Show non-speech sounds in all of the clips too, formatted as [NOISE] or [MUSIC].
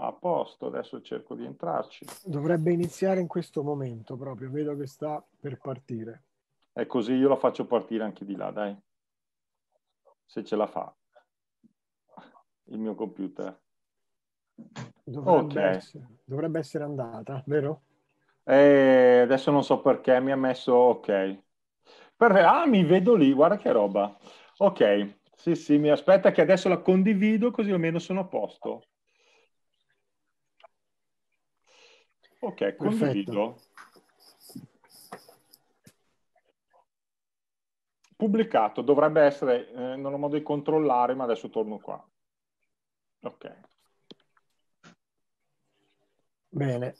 A posto, adesso cerco di entrarci. Dovrebbe iniziare in questo momento proprio, vedo che sta per partire. E così io la faccio partire anche di là, dai. Se ce la fa. Il mio computer. Dovrebbe, okay. essere, dovrebbe essere andata, vero? Eh, adesso non so perché mi ha messo ok. Per... Ah, mi vedo lì, guarda che roba. Ok, sì, sì, mi aspetta che adesso la condivido così almeno sono a posto. Ok, condivido. Perfetto. Pubblicato, dovrebbe essere, eh, non ho modo di controllare, ma adesso torno qua. Ok. Bene.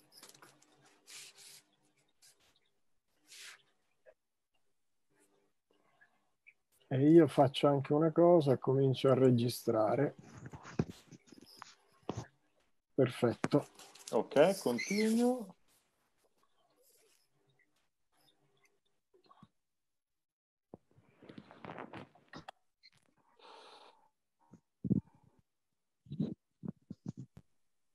E io faccio anche una cosa, comincio a registrare. Perfetto. Ok, continuo.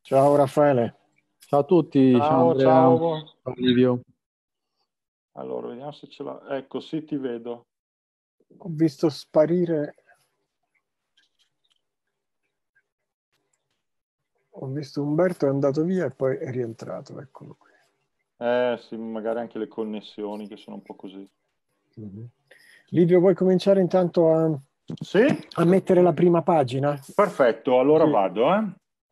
Ciao Raffaele. Ciao a tutti. Ciao, Andrea. ciao. Olivio. Allora, vediamo se ce l'ha. Ecco, sì, ti vedo. Ho visto sparire Ho visto Umberto è andato via e poi è rientrato, eccolo qui. Eh sì, magari anche le connessioni che sono un po' così. Mm-hmm. Livio, vuoi cominciare intanto a, sì? a, mettere la prima pagina? Perfetto, allora sì. vado. Eh?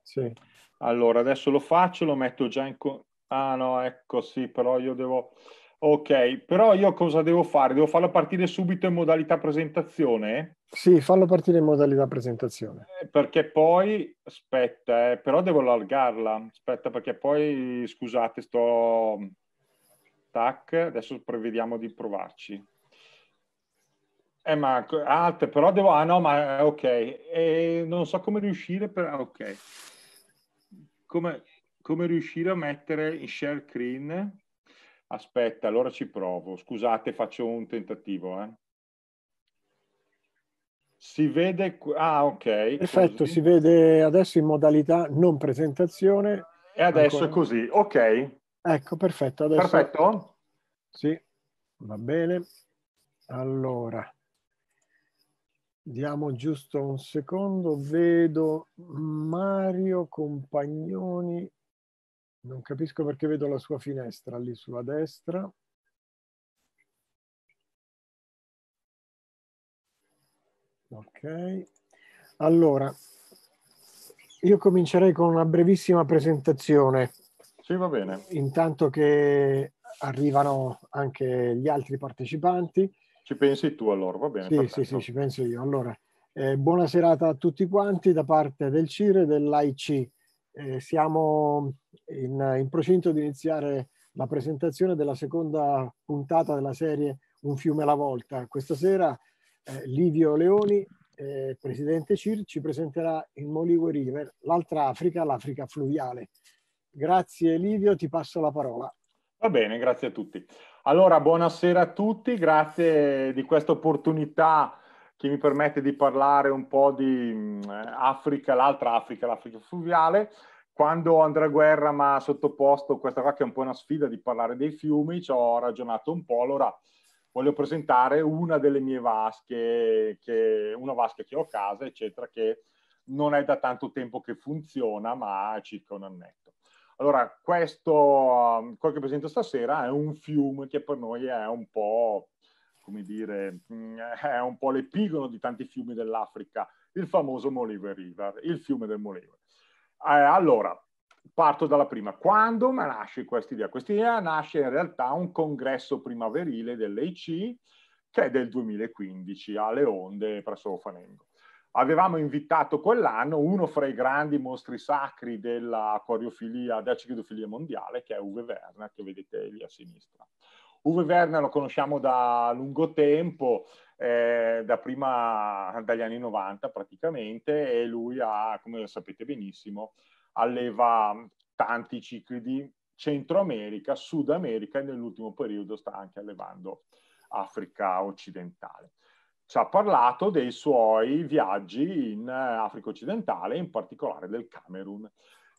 Sì. Allora, adesso lo faccio, lo metto già in... Co- ah no, ecco sì, però io devo... Ok, però io cosa devo fare? Devo farlo partire subito in modalità presentazione? Sì, fallo partire in modalità presentazione. Eh, perché poi, aspetta, eh, però devo allargarla. Aspetta, perché poi, scusate, sto... Tac, adesso prevediamo di provarci. Eh, ma alt, però devo... Ah no, ma eh, ok. Eh, non so come riuscire per... Ah, ok. Come, come riuscire a mettere in share screen? Aspetta, allora ci provo. Scusate, faccio un tentativo. Eh. Si vede... Ah, ok. Perfetto, così. si vede adesso in modalità non presentazione. E adesso Ancora. è così, ok. Ecco, perfetto. Adesso... Perfetto? Sì, va bene. Allora, diamo giusto un secondo. Vedo Mario Compagnoni non capisco perché vedo la sua finestra lì sulla destra. Ok. Allora, io comincerei con una brevissima presentazione. Sì, va bene. Intanto che arrivano anche gli altri partecipanti. Ci pensi tu allora, va bene. Sì, perfetto. sì, sì, ci penso io. Allora, eh, buona serata a tutti quanti da parte del CIRE e dell'AIC eh, siamo in, in procinto di iniziare la presentazione della seconda puntata della serie Un fiume alla volta. Questa sera eh, Livio Leoni, eh, presidente CIR, ci presenterà il Moligue River, l'altra Africa, l'Africa fluviale. Grazie Livio, ti passo la parola. Va bene, grazie a tutti. Allora, buonasera a tutti, grazie di questa opportunità che mi permette di parlare un po' di mm, eh, Africa, l'altra Africa, l'Africa fluviale. Quando Andrea Guerra mi ha sottoposto questa qua che è un po' una sfida di parlare dei fiumi, ci ho ragionato un po', allora voglio presentare una delle mie vasche, che, una vasca che ho a casa, eccetera, che non è da tanto tempo che funziona, ma circa un annetto. Allora, questo, mm, quello che presento stasera è un fiume che per noi è un po' come dire, mm, è un po' l'epigono di tanti fiumi dell'Africa, il famoso Molive River, il fiume del Molive. Eh, allora, parto dalla prima. Quando nasce questa idea? Questa idea nasce in realtà un congresso primaverile dell'EIC che è del 2015 alle onde presso Fanengo. Avevamo invitato quell'anno uno fra i grandi mostri sacri dell'acquariofilia, della ciclidofilia mondiale, che è Uwe Werner, che vedete lì a sinistra. Uwe Werner lo conosciamo da lungo tempo, eh, da prima, dagli anni 90 praticamente, e lui ha, come sapete benissimo, alleva tanti cicli di Centro America, Sud America e nell'ultimo periodo sta anche allevando Africa occidentale. Ci ha parlato dei suoi viaggi in Africa occidentale, in particolare del Camerun.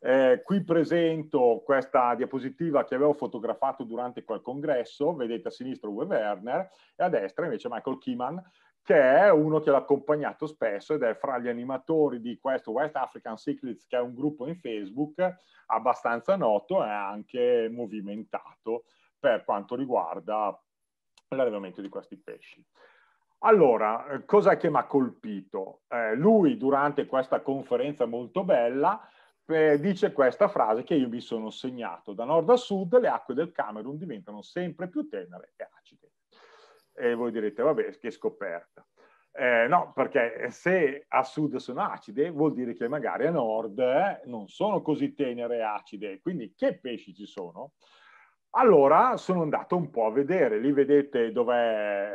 Eh, qui presento questa diapositiva che avevo fotografato durante quel congresso, vedete a sinistra Uwe Werner e a destra invece Michael Kiman, che è uno che l'ha accompagnato spesso ed è fra gli animatori di questo West African Secrets, che è un gruppo in Facebook abbastanza noto e anche movimentato per quanto riguarda l'allevamento di questi pesci. Allora, eh, cos'è che mi ha colpito? Eh, lui durante questa conferenza molto bella dice questa frase che io vi sono segnato. Da nord a sud le acque del Camerun diventano sempre più tenere e acide. E voi direte, vabbè, che scoperta. Eh, no, perché se a sud sono acide vuol dire che magari a nord eh, non sono così tenere e acide, quindi che pesci ci sono? Allora sono andato un po' a vedere, lì vedete dove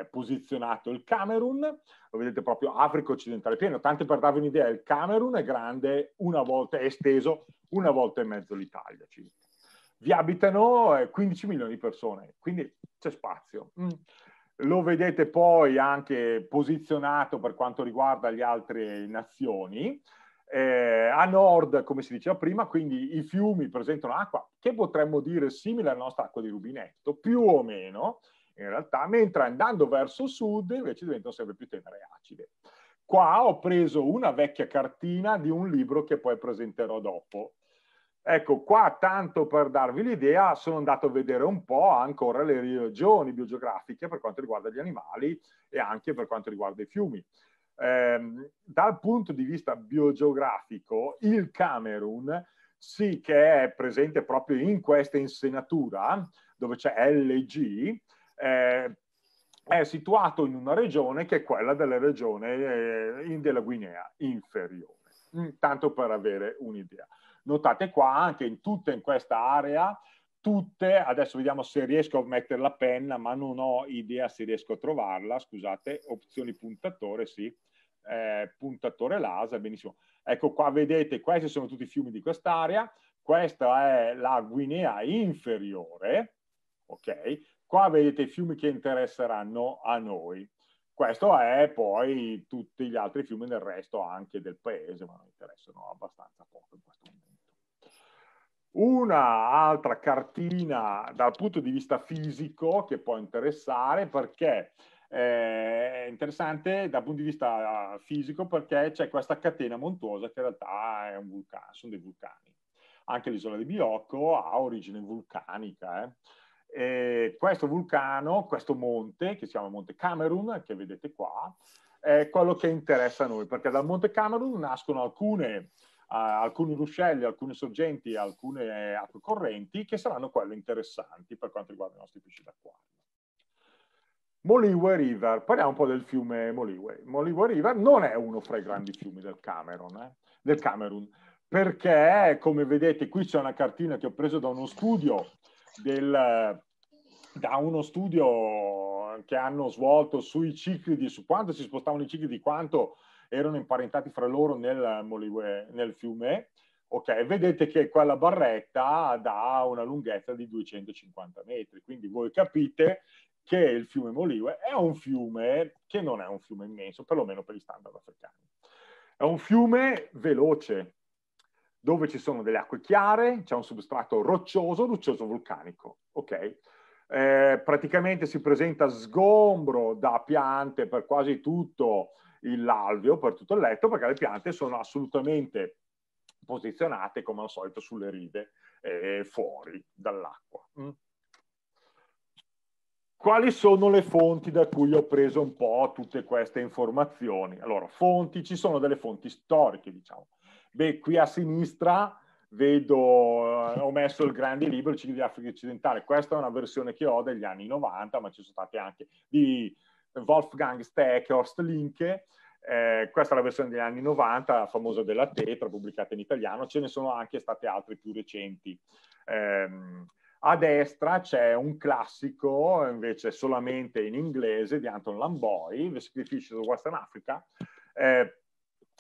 è posizionato il Camerun, lo vedete proprio Africa occidentale pieno, tanto per darvi un'idea, il Camerun è grande una volta, è esteso una volta e mezzo l'Italia Vi abitano 15 eh, milioni di persone, quindi c'è spazio. Mm. Lo vedete poi anche posizionato per quanto riguarda le altre nazioni, eh, a nord, come si diceva prima, quindi i fiumi presentano acqua che potremmo dire simile alla nostra acqua di rubinetto, più o meno, in realtà, mentre andando verso sud invece diventano sempre più tenere e acide. Qua ho preso una vecchia cartina di un libro che poi presenterò dopo. Ecco, qua tanto per darvi l'idea, sono andato a vedere un po' ancora le regioni biogeografiche per quanto riguarda gli animali e anche per quanto riguarda i fiumi eh, dal punto di vista biogeografico, il Camerun sì che è presente proprio in questa insenatura, dove c'è LG, eh, è situato in una regione che è quella della regione eh, della Guinea inferiore, mm, tanto per avere un'idea. Notate qua anche in tutta in questa area tutte, adesso vediamo se riesco a mettere la penna, ma non ho idea se riesco a trovarla, scusate, opzioni puntatore, sì, eh, puntatore laser, benissimo. Ecco qua vedete, questi sono tutti i fiumi di quest'area, questa è la Guinea inferiore, ok? Qua vedete i fiumi che interesseranno a noi. Questo è poi tutti gli altri fiumi del resto anche del paese, ma non interessano abbastanza poco in questo momento. Una altra cartina dal punto di vista fisico che può interessare perché eh, è interessante dal punto di vista eh, fisico perché c'è questa catena montuosa che in realtà è un vulcano, sono dei vulcani. Anche l'isola di Biocco ha origine vulcanica. Eh. E questo vulcano, questo monte, che si chiama Monte Camerun, che vedete qua, è quello che interessa a noi, perché dal Monte Camerun nascono alcune alcuni ruscelli, alcune sorgenti, alcune acque correnti che saranno quelle interessanti per quanto riguarda i nostri pesci d'acquario. Moliwe River, parliamo un po' del fiume Moliwe. Moliwe River non è uno fra i grandi fiumi del Camerun, eh? del Camerun perché come vedete qui c'è una cartina che ho preso da uno studio del, da uno studio che hanno svolto sui cicli di su quanto si spostavano i cicli di quanto erano imparentati fra loro nel, nel fiume, ok, vedete che quella barretta dà una lunghezza di 250 metri, quindi voi capite che il fiume Moliwe è un fiume che non è un fiume immenso, perlomeno per gli standard africani. È un fiume veloce, dove ci sono delle acque chiare, c'è un substrato roccioso, roccioso vulcanico, ok? Eh, praticamente si presenta sgombro da piante per quasi tutto l'alveo per tutto il letto perché le piante sono assolutamente posizionate come al solito sulle rive eh, fuori dall'acqua. Mm. Quali sono le fonti da cui ho preso un po' tutte queste informazioni? Allora, fonti, ci sono delle fonti storiche, diciamo. Beh, qui a sinistra vedo, eh, ho messo il grande libro il ciclo di Africa occidentale, questa è una versione che ho degli anni 90, ma ci sono state anche di Wolfgang Steckhorst Linke, eh, questa è la versione degli anni 90, la famosa della Tetra, pubblicata in italiano, ce ne sono anche state altre più recenti. Eh, a destra c'è un classico, invece solamente in inglese, di Anton Lamboy, The Sacrifice of Western Africa, eh,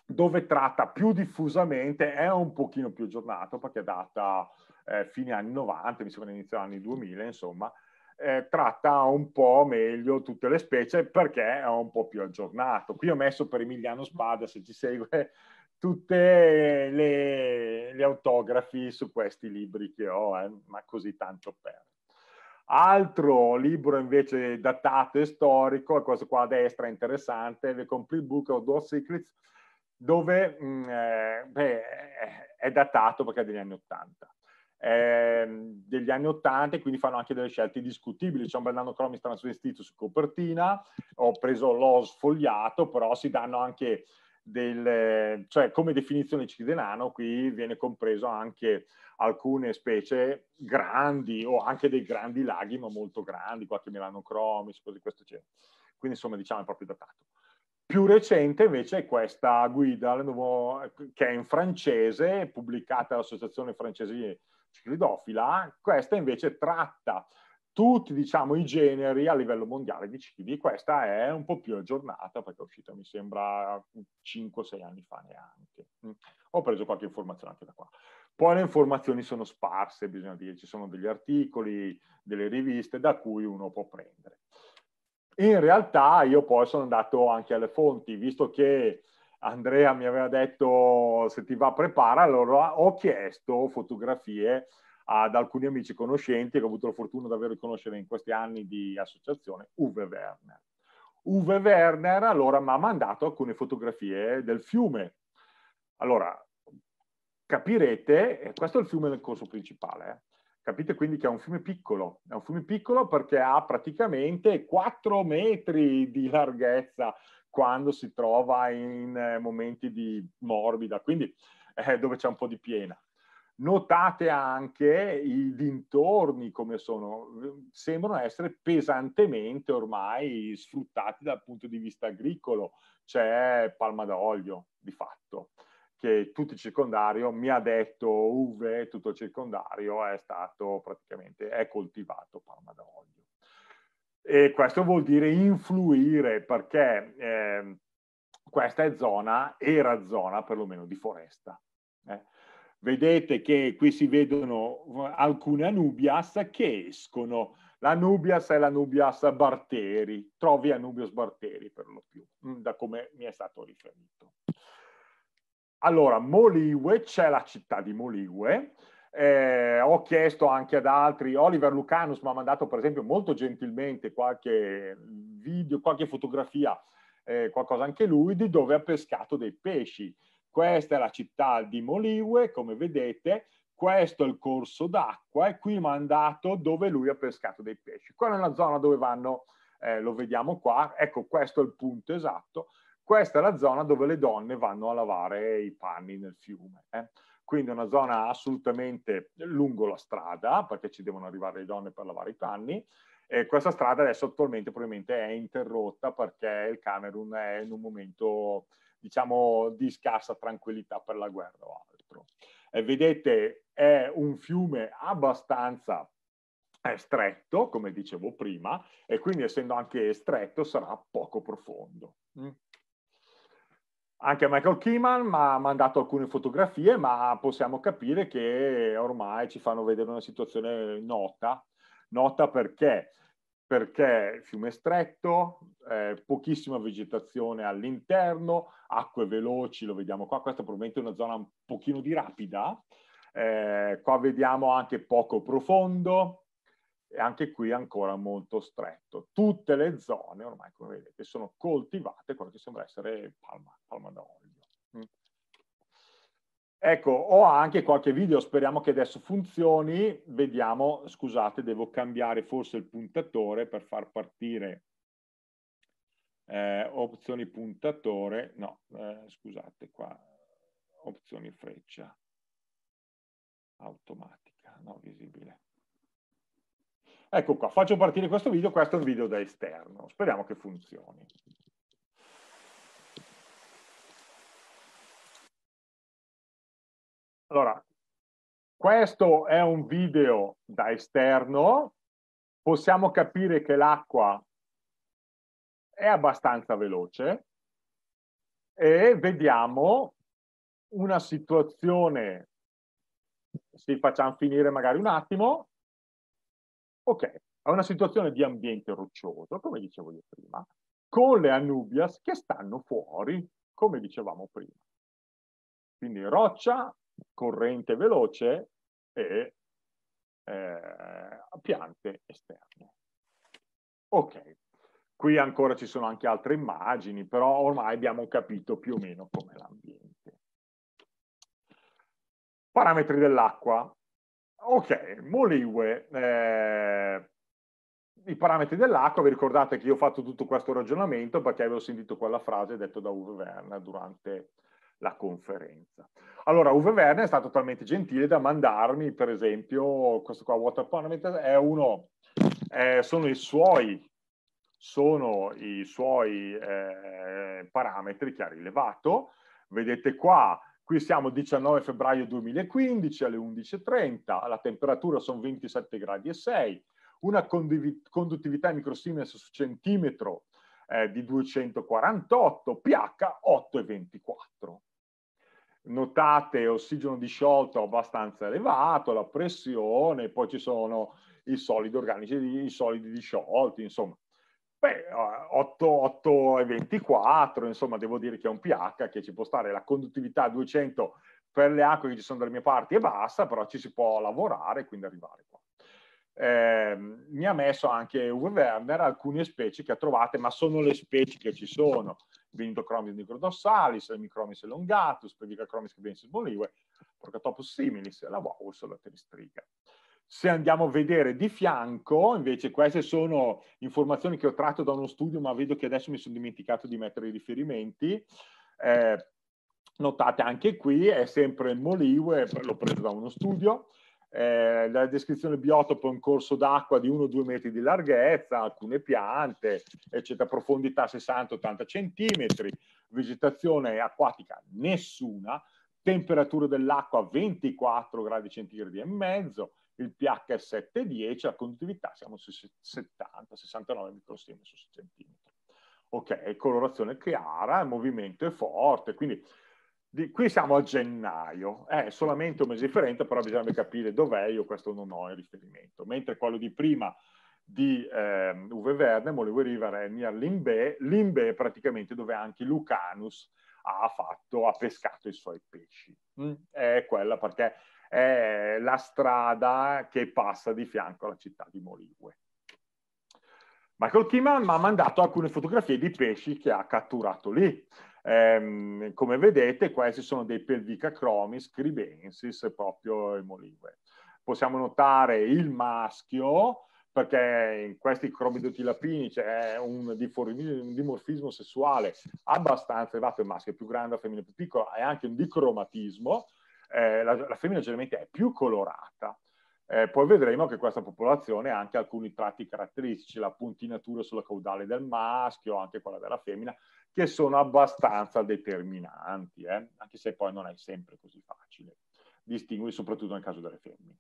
dove tratta più diffusamente, è un pochino più aggiornato perché è data eh, fine anni 90, mi sembra inizio anni 2000, insomma, eh, tratta un po' meglio tutte le specie perché è un po' più aggiornato. Qui ho messo per Emiliano Spada, se ci segue, tutte le, le autografi su questi libri che ho, eh, ma così tanto per. Altro libro invece datato e storico, è questo qua a destra interessante, The Complete Book of Door Secrets, dove mh, mm, eh, beh, è datato perché è degli anni Ottanta. Ehm, degli anni 80 e quindi fanno anche delle scelte discutibili. C'è diciamo, un bel nano cromis transvestito su copertina, ho preso l'ho sfogliato, però si danno anche del, cioè come definizione di nano qui viene compreso anche alcune specie grandi o anche dei grandi laghi ma molto grandi, qualche melano cromis, cose di questo genere. Quindi insomma diciamo è proprio datato. Più recente invece è questa guida nuovo, che è in francese, pubblicata dall'Associazione Francese ciclidofila, questa invece tratta tutti diciamo, i generi a livello mondiale di cicli. Questa è un po' più aggiornata perché è uscita mi sembra 5-6 anni fa neanche. Mm. Ho preso qualche informazione anche da qua. Poi le informazioni sono sparse, bisogna dire, ci sono degli articoli, delle riviste da cui uno può prendere. In realtà io poi sono andato anche alle fonti, visto che Andrea mi aveva detto se ti va prepara, allora ho chiesto fotografie ad alcuni amici conoscenti che ho avuto la fortuna davvero di conoscere in questi anni di associazione, Uwe Werner. Uwe Werner allora mi ha mandato alcune fotografie del fiume. Allora, capirete, questo è il fiume nel corso principale, eh? capite quindi che è un fiume piccolo, è un fiume piccolo perché ha praticamente 4 metri di larghezza, quando si trova in eh, momenti di morbida, quindi eh, dove c'è un po' di piena. Notate anche i dintorni come sono, sembrano essere pesantemente ormai sfruttati dal punto di vista agricolo. C'è Palma d'Olio, di fatto, che tutto il circondario, mi ha detto Uve, tutto il circondario è stato praticamente, è coltivato Palma d'Olio. E questo vuol dire influire perché eh, questa è zona, era zona perlomeno di foresta. Eh. Vedete che qui si vedono eh, alcune anubias che escono. L'Anubias è l'Anubias Barteri, trovi Anubias Barteri per lo più, mm, da come mi è stato riferito. Allora, Moliwe, c'è la città di Moliwe, eh, ho chiesto anche ad altri, Oliver Lucanus mi ha mandato per esempio molto gentilmente qualche video, qualche fotografia, eh, qualcosa anche lui, di dove ha pescato dei pesci. Questa è la città di Moliwe, come vedete, questo è il corso d'acqua e qui mi ha mandato dove lui ha pescato dei pesci. Quella è una zona dove vanno, eh, lo vediamo qua, ecco questo è il punto esatto, questa è la zona dove le donne vanno a lavare i panni nel fiume. Eh quindi una zona assolutamente lungo la strada, perché ci devono arrivare le donne per lavare i panni, e questa strada adesso attualmente probabilmente è interrotta perché il Camerun è in un momento, diciamo, di scarsa tranquillità per la guerra o altro. E vedete, è un fiume abbastanza stretto, come dicevo prima, e quindi essendo anche stretto sarà poco profondo. Mm anche Michael Keeman mi ha mandato alcune fotografie, ma possiamo capire che ormai ci fanno vedere una situazione nota. Nota perché? Perché fiume stretto, eh, pochissima vegetazione all'interno, acque veloci, lo vediamo qua, questa è probabilmente una zona un pochino di rapida, eh, qua vediamo anche poco profondo, e anche qui ancora molto stretto. Tutte le zone ormai, come vedete, sono coltivate, quello che sembra essere palma, palma d'olio. Mm. Ecco, ho anche qualche video, speriamo che adesso funzioni. Vediamo, scusate, devo cambiare forse il puntatore per far partire eh, opzioni puntatore. No, eh, scusate qua, opzioni freccia automatica, no, visibile. Ecco qua, faccio partire questo video, questo è un video da esterno, speriamo che funzioni. Allora, questo è un video da esterno, possiamo capire che l'acqua è abbastanza veloce e vediamo una situazione, se facciamo finire magari un attimo, Ok, è una situazione di ambiente roccioso, come dicevo io prima, con le Anubias che stanno fuori, come dicevamo prima. Quindi roccia, corrente veloce e eh, piante esterne. Ok, qui ancora ci sono anche altre immagini, però ormai abbiamo capito più o meno com'è l'ambiente. Parametri dell'acqua. Ok, Moliwe, eh, i parametri dell'acqua, vi ricordate che io ho fatto tutto questo ragionamento perché avevo sentito quella frase detta da Uwe Werner durante la conferenza. Allora, Uwe Werner è stato talmente gentile da mandarmi, per esempio, questo qua, Water Parliament, è uno, eh, sono i suoi, sono i suoi eh, parametri che ha rilevato. Vedete qua Qui siamo 19 febbraio 2015 alle 11.30, la temperatura sono 27 gradi e 6, una conduttività microsiemens su centimetro eh, di 248, pH 8,24. Notate ossigeno disciolto abbastanza elevato, la pressione, poi ci sono i solidi organici, i solidi disciolti, insomma. Beh, 8, 8 e 24, insomma, devo dire che è un pH che ci può stare la conduttività 200 per le acque che ci sono dalle mie parti è bassa, però ci si può lavorare e quindi arrivare qua. Eh, mi ha messo anche Uwe Werner alcune specie che ha trovate, ma sono le specie che ci sono. Vinidocromis microdossalis, Micromis elongatus, Pedicacromis cabensis bolive, Procatopus similis, la Waus, la Teristriga. Se andiamo a vedere di fianco, invece, queste sono informazioni che ho tratto da uno studio, ma vedo che adesso mi sono dimenticato di mettere i riferimenti. Eh, notate anche qui, è sempre il Moliwe, l'ho preso da uno studio. Eh, la descrizione biotopo è un corso d'acqua di 1-2 metri di larghezza, alcune piante, eccetera, profondità 60-80 cm, vegetazione acquatica nessuna, temperatura dell'acqua 24 gradi centigradi e mezzo, il pH è 7,10, la conduttività siamo su 70, 69 microsiemens su centimetro. Ok, colorazione chiara, movimento è forte, quindi di, qui siamo a gennaio, è solamente un mese differente, però bisogna capire dov'è, io questo non ho in riferimento. Mentre quello di prima di eh, Uwe Verne, Molevo River è near Limbe, Limbe è praticamente dove anche Lucanus ha, fatto, ha pescato i suoi pesci. Mm. È quella perché è la strada che passa di fianco alla città di Moligue. Michael Kiman mi ha mandato alcune fotografie di pesci che ha catturato lì. Ehm, come vedete, questi sono dei pelvica cromi scribensis proprio in Moligue. Possiamo notare il maschio, perché in questi lapini c'è un, un dimorfismo sessuale abbastanza elevato il maschio, è più grande la femmina più piccola, e anche un dicromatismo, eh, la, la, femmina generalmente è più colorata, eh, poi vedremo che questa popolazione ha anche alcuni tratti caratteristici, la puntinatura sulla caudale del maschio, anche quella della femmina, che sono abbastanza determinanti, eh? anche se poi non è sempre così facile distinguere, soprattutto nel caso delle femmine.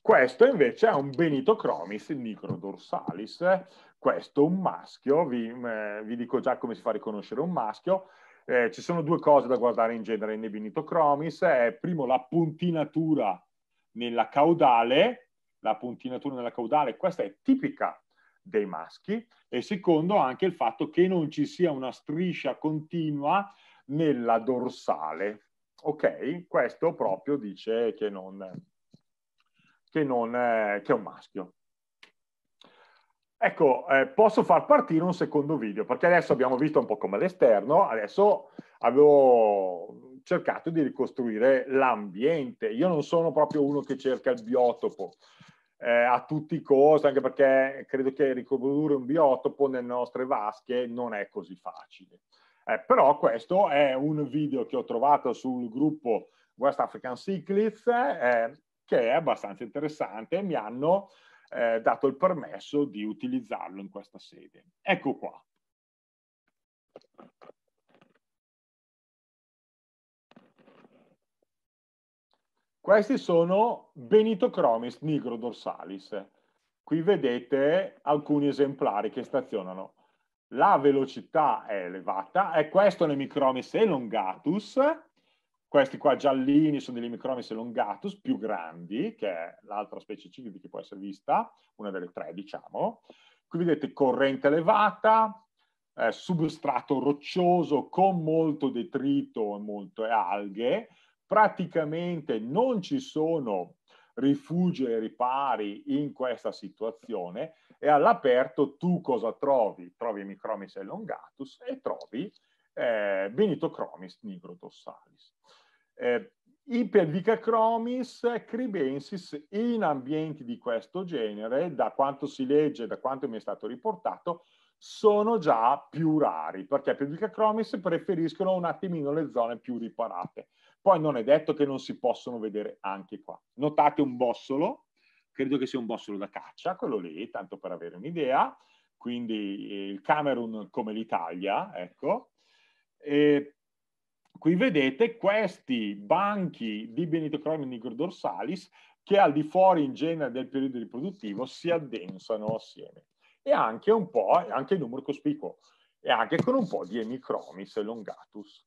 Questo invece è un Benito Cromis microdorsalis, eh. questo un maschio, vi, eh, vi dico già come si fa a riconoscere un maschio, eh, ci sono due cose da guardare in genere in Nebinito Cromis, è primo la puntinatura nella caudale, la puntinatura nella caudale, questa è tipica dei maschi, e secondo anche il fatto che non ci sia una striscia continua nella dorsale. Ok, questo proprio dice che non, che non eh, che è un maschio. Ecco, eh, posso far partire un secondo video, perché adesso abbiamo visto un po' come l'esterno, adesso avevo cercato di ricostruire l'ambiente. Io non sono proprio uno che cerca il biotopo eh, a tutti i costi, anche perché credo che riprodurre un biotopo nelle nostre vasche non è così facile. Eh, però questo è un video che ho trovato sul gruppo West African Cyclists, eh, che è abbastanza interessante. Mi hanno eh, dato il permesso di utilizzarlo in questa sede. Ecco qua. Questi sono Benitochromis nigrodorsalis. Qui vedete alcuni esemplari che stazionano. La velocità è elevata è questo Nemicromis elongatus, questi qua giallini sono degli Micronis elongatus più grandi, che è l'altra specie ciclide che può essere vista, una delle tre diciamo. Qui vedete corrente elevata, eh, substrato roccioso con molto detrito e molte alghe. Praticamente non ci sono rifugi e ripari in questa situazione e all'aperto tu cosa trovi? Trovi Micromis elongatus e trovi eh, Benito Cromis nigrotos eh, Ipervicachromis cribensis in ambienti di questo genere, da quanto si legge, da quanto mi è stato riportato, sono già più rari, perché Ipervicachromis preferiscono un attimino le zone più riparate. Poi non è detto che non si possono vedere anche qua. Notate un bossolo, credo che sia un bossolo da caccia, quello lì, tanto per avere un'idea, quindi eh, il Camerun come l'Italia, ecco. E eh, qui vedete questi banchi di benitocromi microdorsalis che al di fuori in genere del periodo riproduttivo si addensano assieme e anche un po', anche il numero cospicuo e anche con un po' di emicromis elongatus.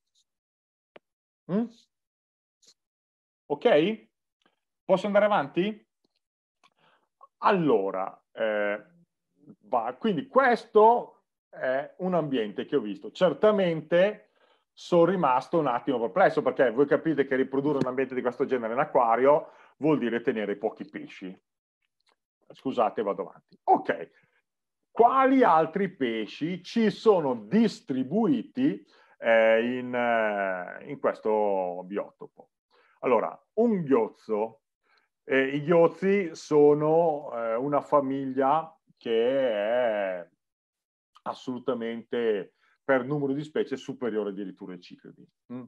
Mm? Ok? Posso andare avanti? Allora, eh, va, quindi questo è un ambiente che ho visto. Certamente sono rimasto un attimo perplesso perché voi capite che riprodurre un ambiente di questo genere in acquario vuol dire tenere pochi pesci. Scusate, vado avanti. Ok, quali altri pesci ci sono distribuiti eh, in, eh, in, questo biotopo? Allora, un ghiozzo. Eh, I ghiozzi sono eh, una famiglia che è assolutamente per numero di specie superiore addirittura ai ciclidi. Mm.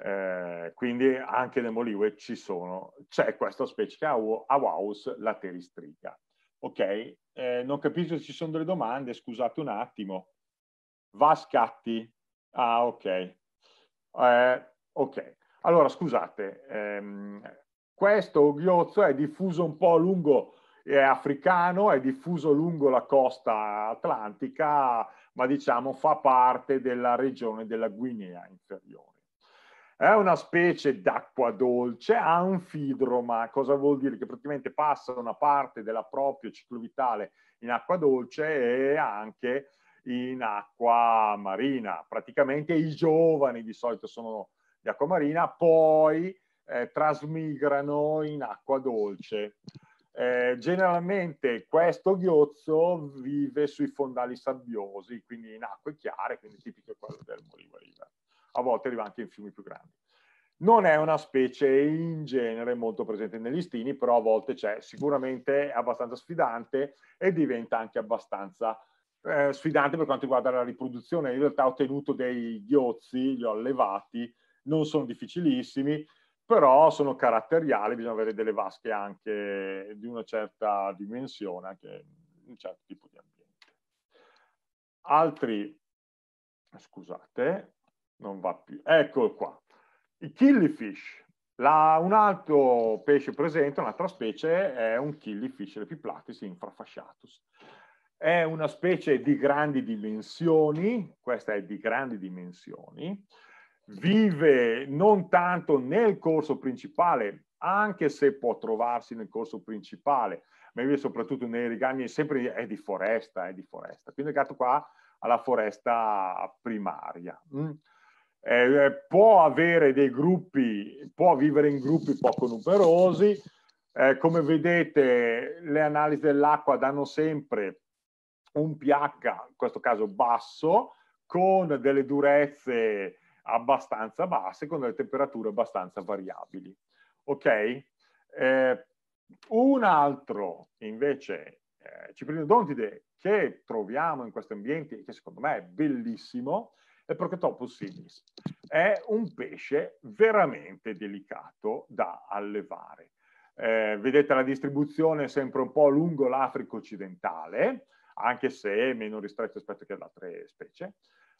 Eh, quindi anche nelle molive ci sono, c'è questa specie che è Awaus lateristriga. Ok, eh, non capisco se ci sono delle domande, scusate un attimo. Va scatti. Ah, ok. Eh, ok, allora scusate, ehm, questo ghiozzo è diffuso un po' lungo è africano, è diffuso lungo la costa atlantica, ma diciamo fa parte della regione della Guinea inferiore. È una specie d'acqua dolce anfidroma, cosa vuol dire? Che praticamente passa una parte della propria ciclo vitale in acqua dolce e anche in acqua marina. Praticamente i giovani di solito sono di acqua marina, poi eh, trasmigrano in acqua dolce. Eh, generalmente questo ghiozzo vive sui fondali sabbiosi, quindi in acque chiare, quindi tipico quello del Moriva River. A volte arriva anche in fiumi più grandi. Non è una specie in genere molto presente negli stini, però a volte c'è, sicuramente è abbastanza sfidante e diventa anche abbastanza eh, sfidante per quanto riguarda la riproduzione. In realtà ho tenuto dei ghiozzi, li ho allevati, non sono difficilissimi, però sono caratteriali, bisogna avere delle vasche anche di una certa dimensione, anche in un certo tipo di ambiente. Altri, scusate, non va più, ecco qua, i killifish. La, un altro pesce presente, un'altra specie, è un killifish lepiplatis infrafasciatus. È una specie di grandi dimensioni, questa è di grandi dimensioni, vive non tanto nel corso principale, anche se può trovarsi nel corso principale, ma vive soprattutto nei rigagni, sempre è di foresta, è di foresta. Quindi legato qua alla foresta primaria. Mm. Eh, eh, può avere dei gruppi, può vivere in gruppi poco numerosi, eh, come vedete le analisi dell'acqua danno sempre un pH, in questo caso basso, con delle durezze abbastanza basse con delle temperature abbastanza variabili. Ok? Eh, un altro invece eh, ciprinodontide che troviamo in questi ambienti e che secondo me è bellissimo è Proctopus sinis. È un pesce veramente delicato da allevare. Eh, vedete la distribuzione sempre un po' lungo l'Africa occidentale, anche se meno ristretto rispetto che ad altre specie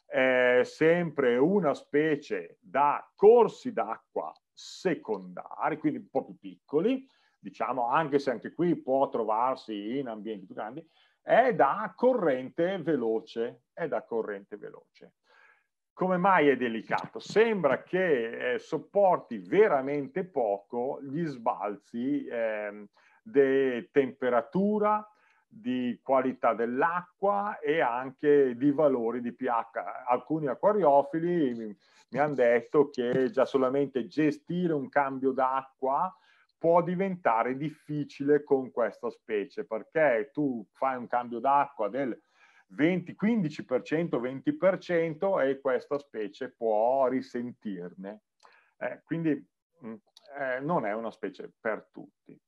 eh, sempre una specie da corsi d'acqua secondari, quindi un po' più piccoli, diciamo anche se anche qui può trovarsi in ambienti più grandi, è da corrente veloce, è da corrente veloce. Come mai è delicato? Sembra che eh, sopporti veramente poco gli sbalzi eh, di temperatura, di qualità dell'acqua e anche di valori di pH. Alcuni acquariofili mi, hanno detto che già solamente gestire un cambio d'acqua può diventare difficile con questa specie perché tu fai un cambio d'acqua del 20, 15%, 20% e questa specie può risentirne. Eh, quindi mm, eh, non è una specie per tutti.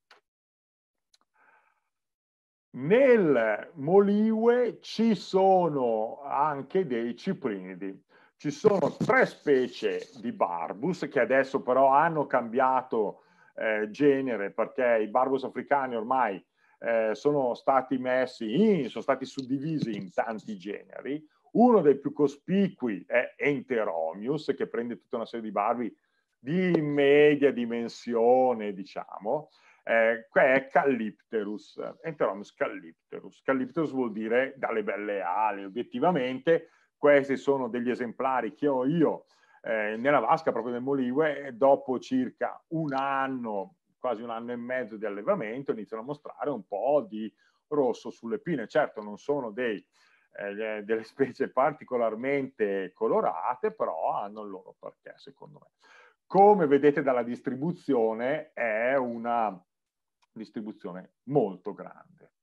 Nel Moliue ci sono anche dei ciprinidi. Ci sono tre specie di barbus che adesso però hanno cambiato eh, genere perché i barbus africani ormai eh, sono stati messi in, sono stati suddivisi in tanti generi. Uno dei più cospicui è Enteromius che prende tutta una serie di barbi di media dimensione, diciamo, eh, è Callipterus, Enteromus Callipterus. Callipterus vuol dire dalle belle ali, obiettivamente questi sono degli esemplari che ho io eh, nella vasca, proprio del Moligue, dopo circa un anno, quasi un anno e mezzo di allevamento, iniziano a mostrare un po' di rosso sulle pine. Certo, non sono dei, eh, delle specie particolarmente colorate, però hanno il loro perché, secondo me. Come vedete dalla distribuzione, è una distribuzione molto grande,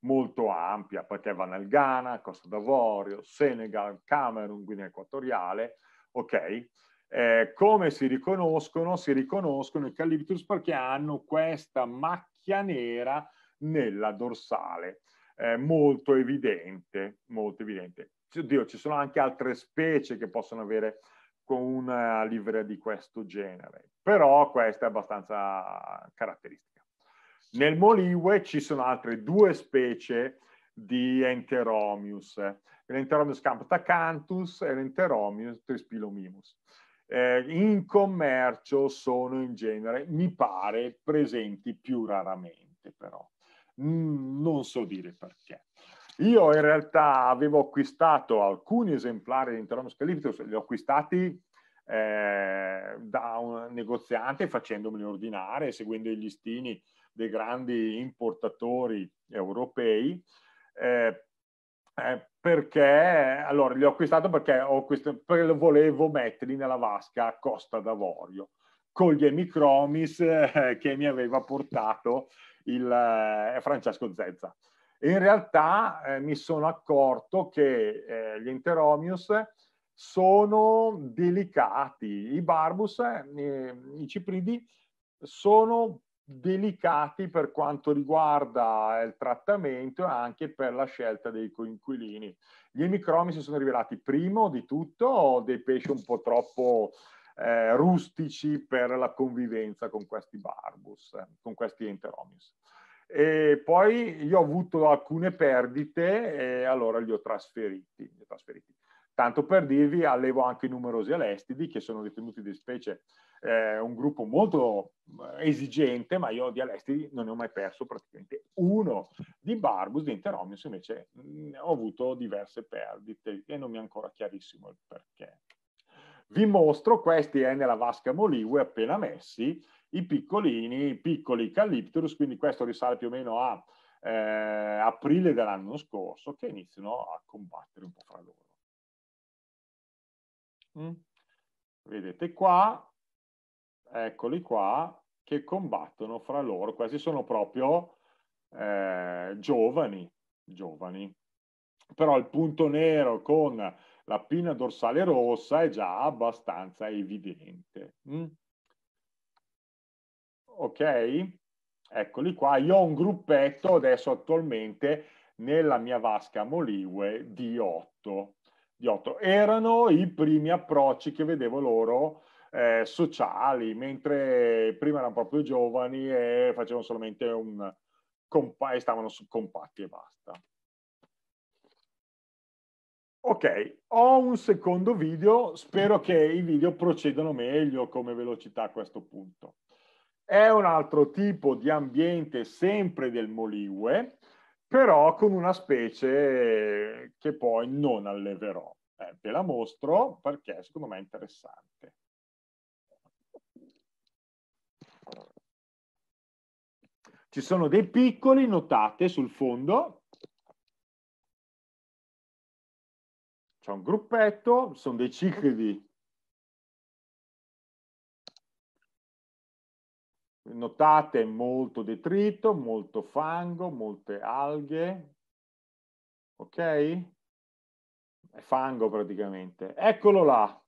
molto ampia, perché va nel Ghana, Costa d'Avorio, Senegal, Camerun, Guinea Equatoriale, ok? Eh, come si riconoscono? Si riconoscono i calibitus perché hanno questa macchia nera nella dorsale, eh, molto evidente, molto evidente. Oddio, ci sono anche altre specie che possono avere con una livrea di questo genere, però questa è abbastanza caratteristica. Nel Moliwe ci sono altre due specie di Enteromius, l'Enteromius camptacanthus e l'Enteromius trispilomimus. Eh, in commercio sono in genere, mi pare, presenti più raramente però. Mm, non so dire perché. Io in realtà avevo acquistato alcuni esemplari di Enteromius calyptus, li ho acquistati eh, da un negoziante facendomeli ordinare, seguendo i listini dei grandi importatori europei, eh, eh, perché allora li ho acquistato perché, ho questo, perché volevo metterli nella vasca a Costa d'Avorio con gli emicromis [LAUGHS] eh, che mi aveva portato il, eh, Francesco Zezza. In realtà eh, mi sono accorto che gli enteromius sono delicati, i barbus, i cipridi, sono delicati per quanto riguarda eh, il trattamento e anche per la scelta dei coinquilini. Gli emicromi si sono rivelati primo di tutto dei pesci un po' troppo eh, rustici per la convivenza con questi barbus, eh, con questi enteromis. E poi io ho avuto alcune perdite e allora li ho trasferiti. Li ho trasferiti. Tanto per dirvi, allevo anche numerosi alestidi che sono ritenuti di specie eh, un gruppo molto eh, esigente, ma io di all'estero non ne ho mai perso praticamente uno. Di Barbus, di Interomius invece mh, mm, ho avuto diverse perdite e non mi è ancora chiarissimo il perché. Vi mostro, questi è eh, nella vasca Moliwe appena messi, i piccolini, i piccoli Calypterus, quindi questo risale più o meno a eh, aprile dell'anno scorso, che iniziano a combattere un po' fra loro. Mm? Vedete qua, eccoli qua, che combattono fra loro. Questi sono proprio eh, giovani, giovani. Però il punto nero con la pinna dorsale rossa è già abbastanza evidente. Mm? Ok? Eccoli qua. Io ho un gruppetto adesso attualmente nella mia vasca Moliwe di 8. Di 8. Erano i primi approcci che vedevo loro eh, sociali, mentre prima erano proprio giovani e facevano solamente un compa- e stavano su compatti e basta. Ok, ho un secondo video, spero che i video procedano meglio come velocità a questo punto. È un altro tipo di ambiente sempre del Moliue, però con una specie che poi non alleverò. Eh, ve la mostro perché secondo me è interessante. Ci sono dei piccoli, notate sul fondo, c'è un gruppetto, sono dei cicli di Notate molto detrito, molto fango, molte alghe, ok? È fango praticamente. Eccolo là,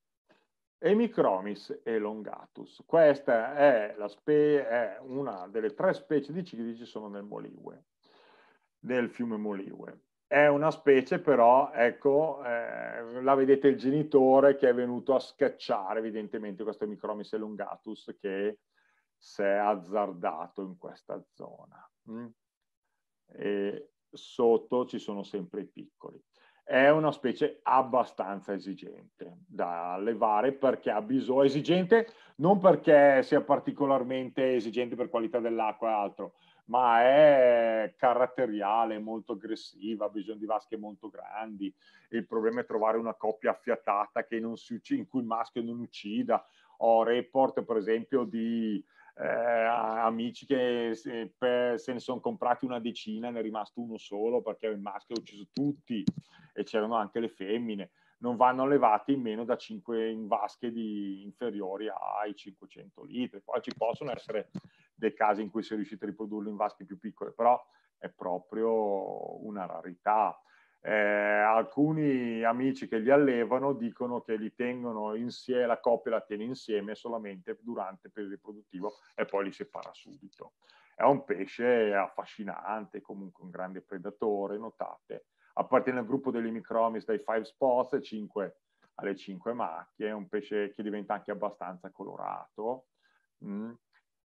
Hemicromis elongatus. Questa è, è, una delle tre specie di cicli che ci sono nel Moliwe, nel fiume Moliwe. È una specie però, ecco, eh, la vedete il genitore che è venuto a scacciare evidentemente questo Hemicromis elongatus che si è azzardato in questa zona. Mm? E sotto ci sono sempre i piccoli è una specie abbastanza esigente da allevare perché ha bisogno, esigente non perché sia particolarmente esigente per qualità dell'acqua e altro, ma è caratteriale, molto aggressiva, ha bisogno di vasche molto grandi il problema è trovare una coppia affiatata si, in cui il maschio non uccida. Ho report per esempio di eh, amici che se, per, se ne sono comprati una decina, ne è rimasto uno solo perché il maschio ha ucciso tutti e c'erano anche le femmine, non vanno allevati in meno da 5 in vasche di, inferiori ai 500 litri. Poi ci possono essere dei casi in cui si è riusciti a riprodurlo in vasche più piccole, però è proprio una rarità eh, alcuni amici che li allevano dicono che li tengono insieme, la coppia la tiene insieme solamente durante il periodo riproduttivo e poi li separa subito. È un pesce affascinante, comunque un grande predatore, notate. Appartiene al gruppo degli micromis dai five spots, 5 alle 5 macchie, è un pesce che diventa anche abbastanza colorato. Mm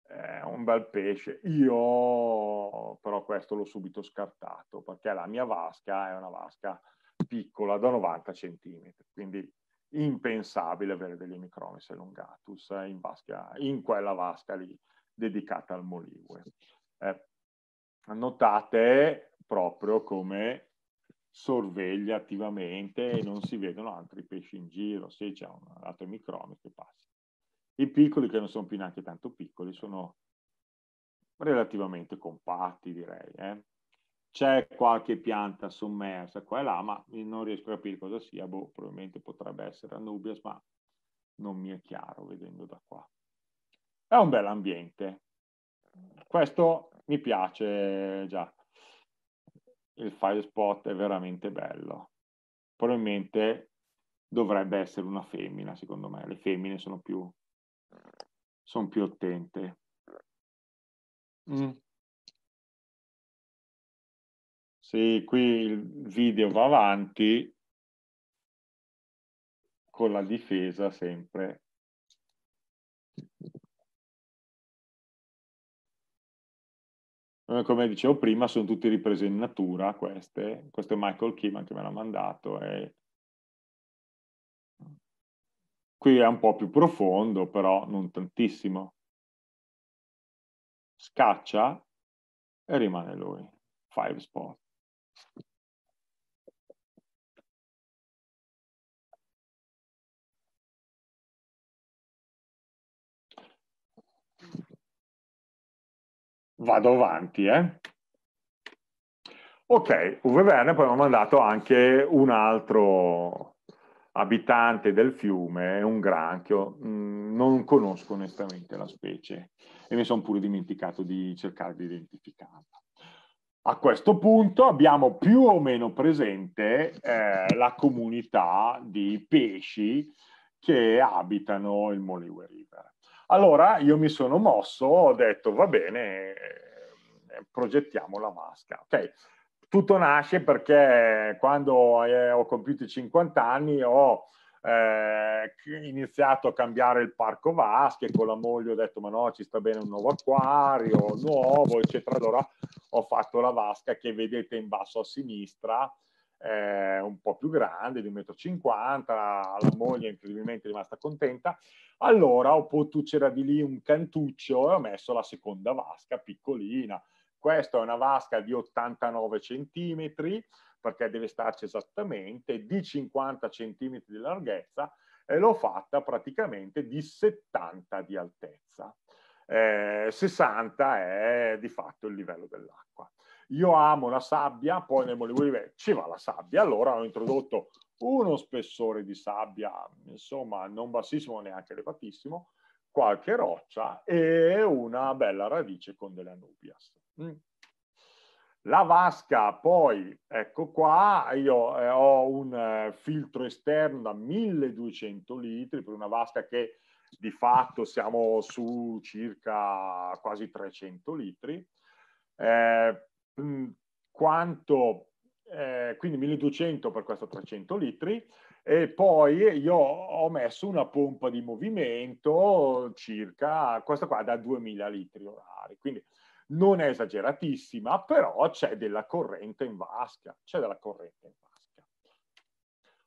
è eh, un bel pesce. Io però questo l'ho subito scartato perché la mia vasca è una vasca piccola da 90 cm, quindi impensabile avere degli micromis elongatus in, vasca, in quella vasca lì dedicata al moligue. Eh, notate proprio come sorveglia attivamente e non si vedono altri pesci in giro, se c'è un altro micromis che passa. I piccoli, che non sono più neanche tanto piccoli, sono relativamente compatti, direi. Eh. C'è qualche pianta sommersa qua e là, ma non riesco a capire cosa sia. Boh, probabilmente potrebbe essere Anubias, ma non mi è chiaro vedendo da qua. È un bel ambiente. Questo mi piace già. Il file spot è veramente bello. Probabilmente dovrebbe essere una femmina, secondo me. Le femmine sono più sono più attente. Mm. Sì, qui il video va avanti con la difesa sempre. Eh, come dicevo prima, sono tutte riprese in natura queste. Questo è Michael Keeman che me l'ha mandato. E Qui è un po' più profondo, però non tantissimo. Scaccia e rimane lui. Five spot. Vado avanti, eh? Ok, va bene, poi mi ha mandato anche un altro abitante del fiume, un granchio, mm, non conosco onestamente la specie e mi sono pure dimenticato di cercare di identificarla. A questo punto abbiamo più o meno presente eh, la comunità di pesci che abitano il Moliwe River. Allora io mi sono mosso, ho detto va bene, eh, progettiamo la vasca. Okay tutto nasce perché quando eh, ho compiuto i 50 anni ho eh, iniziato a cambiare il parco vasche con la moglie ho detto ma no ci sta bene un nuovo acquario nuovo eccetera allora ho fatto la vasca che vedete in basso a sinistra eh, un po' più grande di 1,50 m la moglie è incredibilmente rimasta contenta allora ho potuto c'era di lì un cantuccio e ho messo la seconda vasca piccolina questa è una vasca di 89 cm perché deve starci esattamente, di 50 cm di larghezza e l'ho fatta praticamente di 70 di altezza. Eh, 60 è di fatto il livello dell'acqua. Io amo la sabbia, poi nel Molivolive ci va la sabbia, allora ho introdotto uno spessore di sabbia, insomma non bassissimo neanche elevatissimo, qualche roccia e una bella radice con delle anubias. Mm. La vasca poi, ecco qua, io eh, ho un eh, filtro esterno da 1200 litri per una vasca che di fatto siamo su circa quasi 300 litri. Eh, mm, quanto, eh, quindi 1200 per questo 300 litri e poi io ho messo una pompa di movimento circa, questa qua da 2000 litri orari. Quindi non è esageratissima, però c'è della corrente in vasca, c'è della corrente in vasca.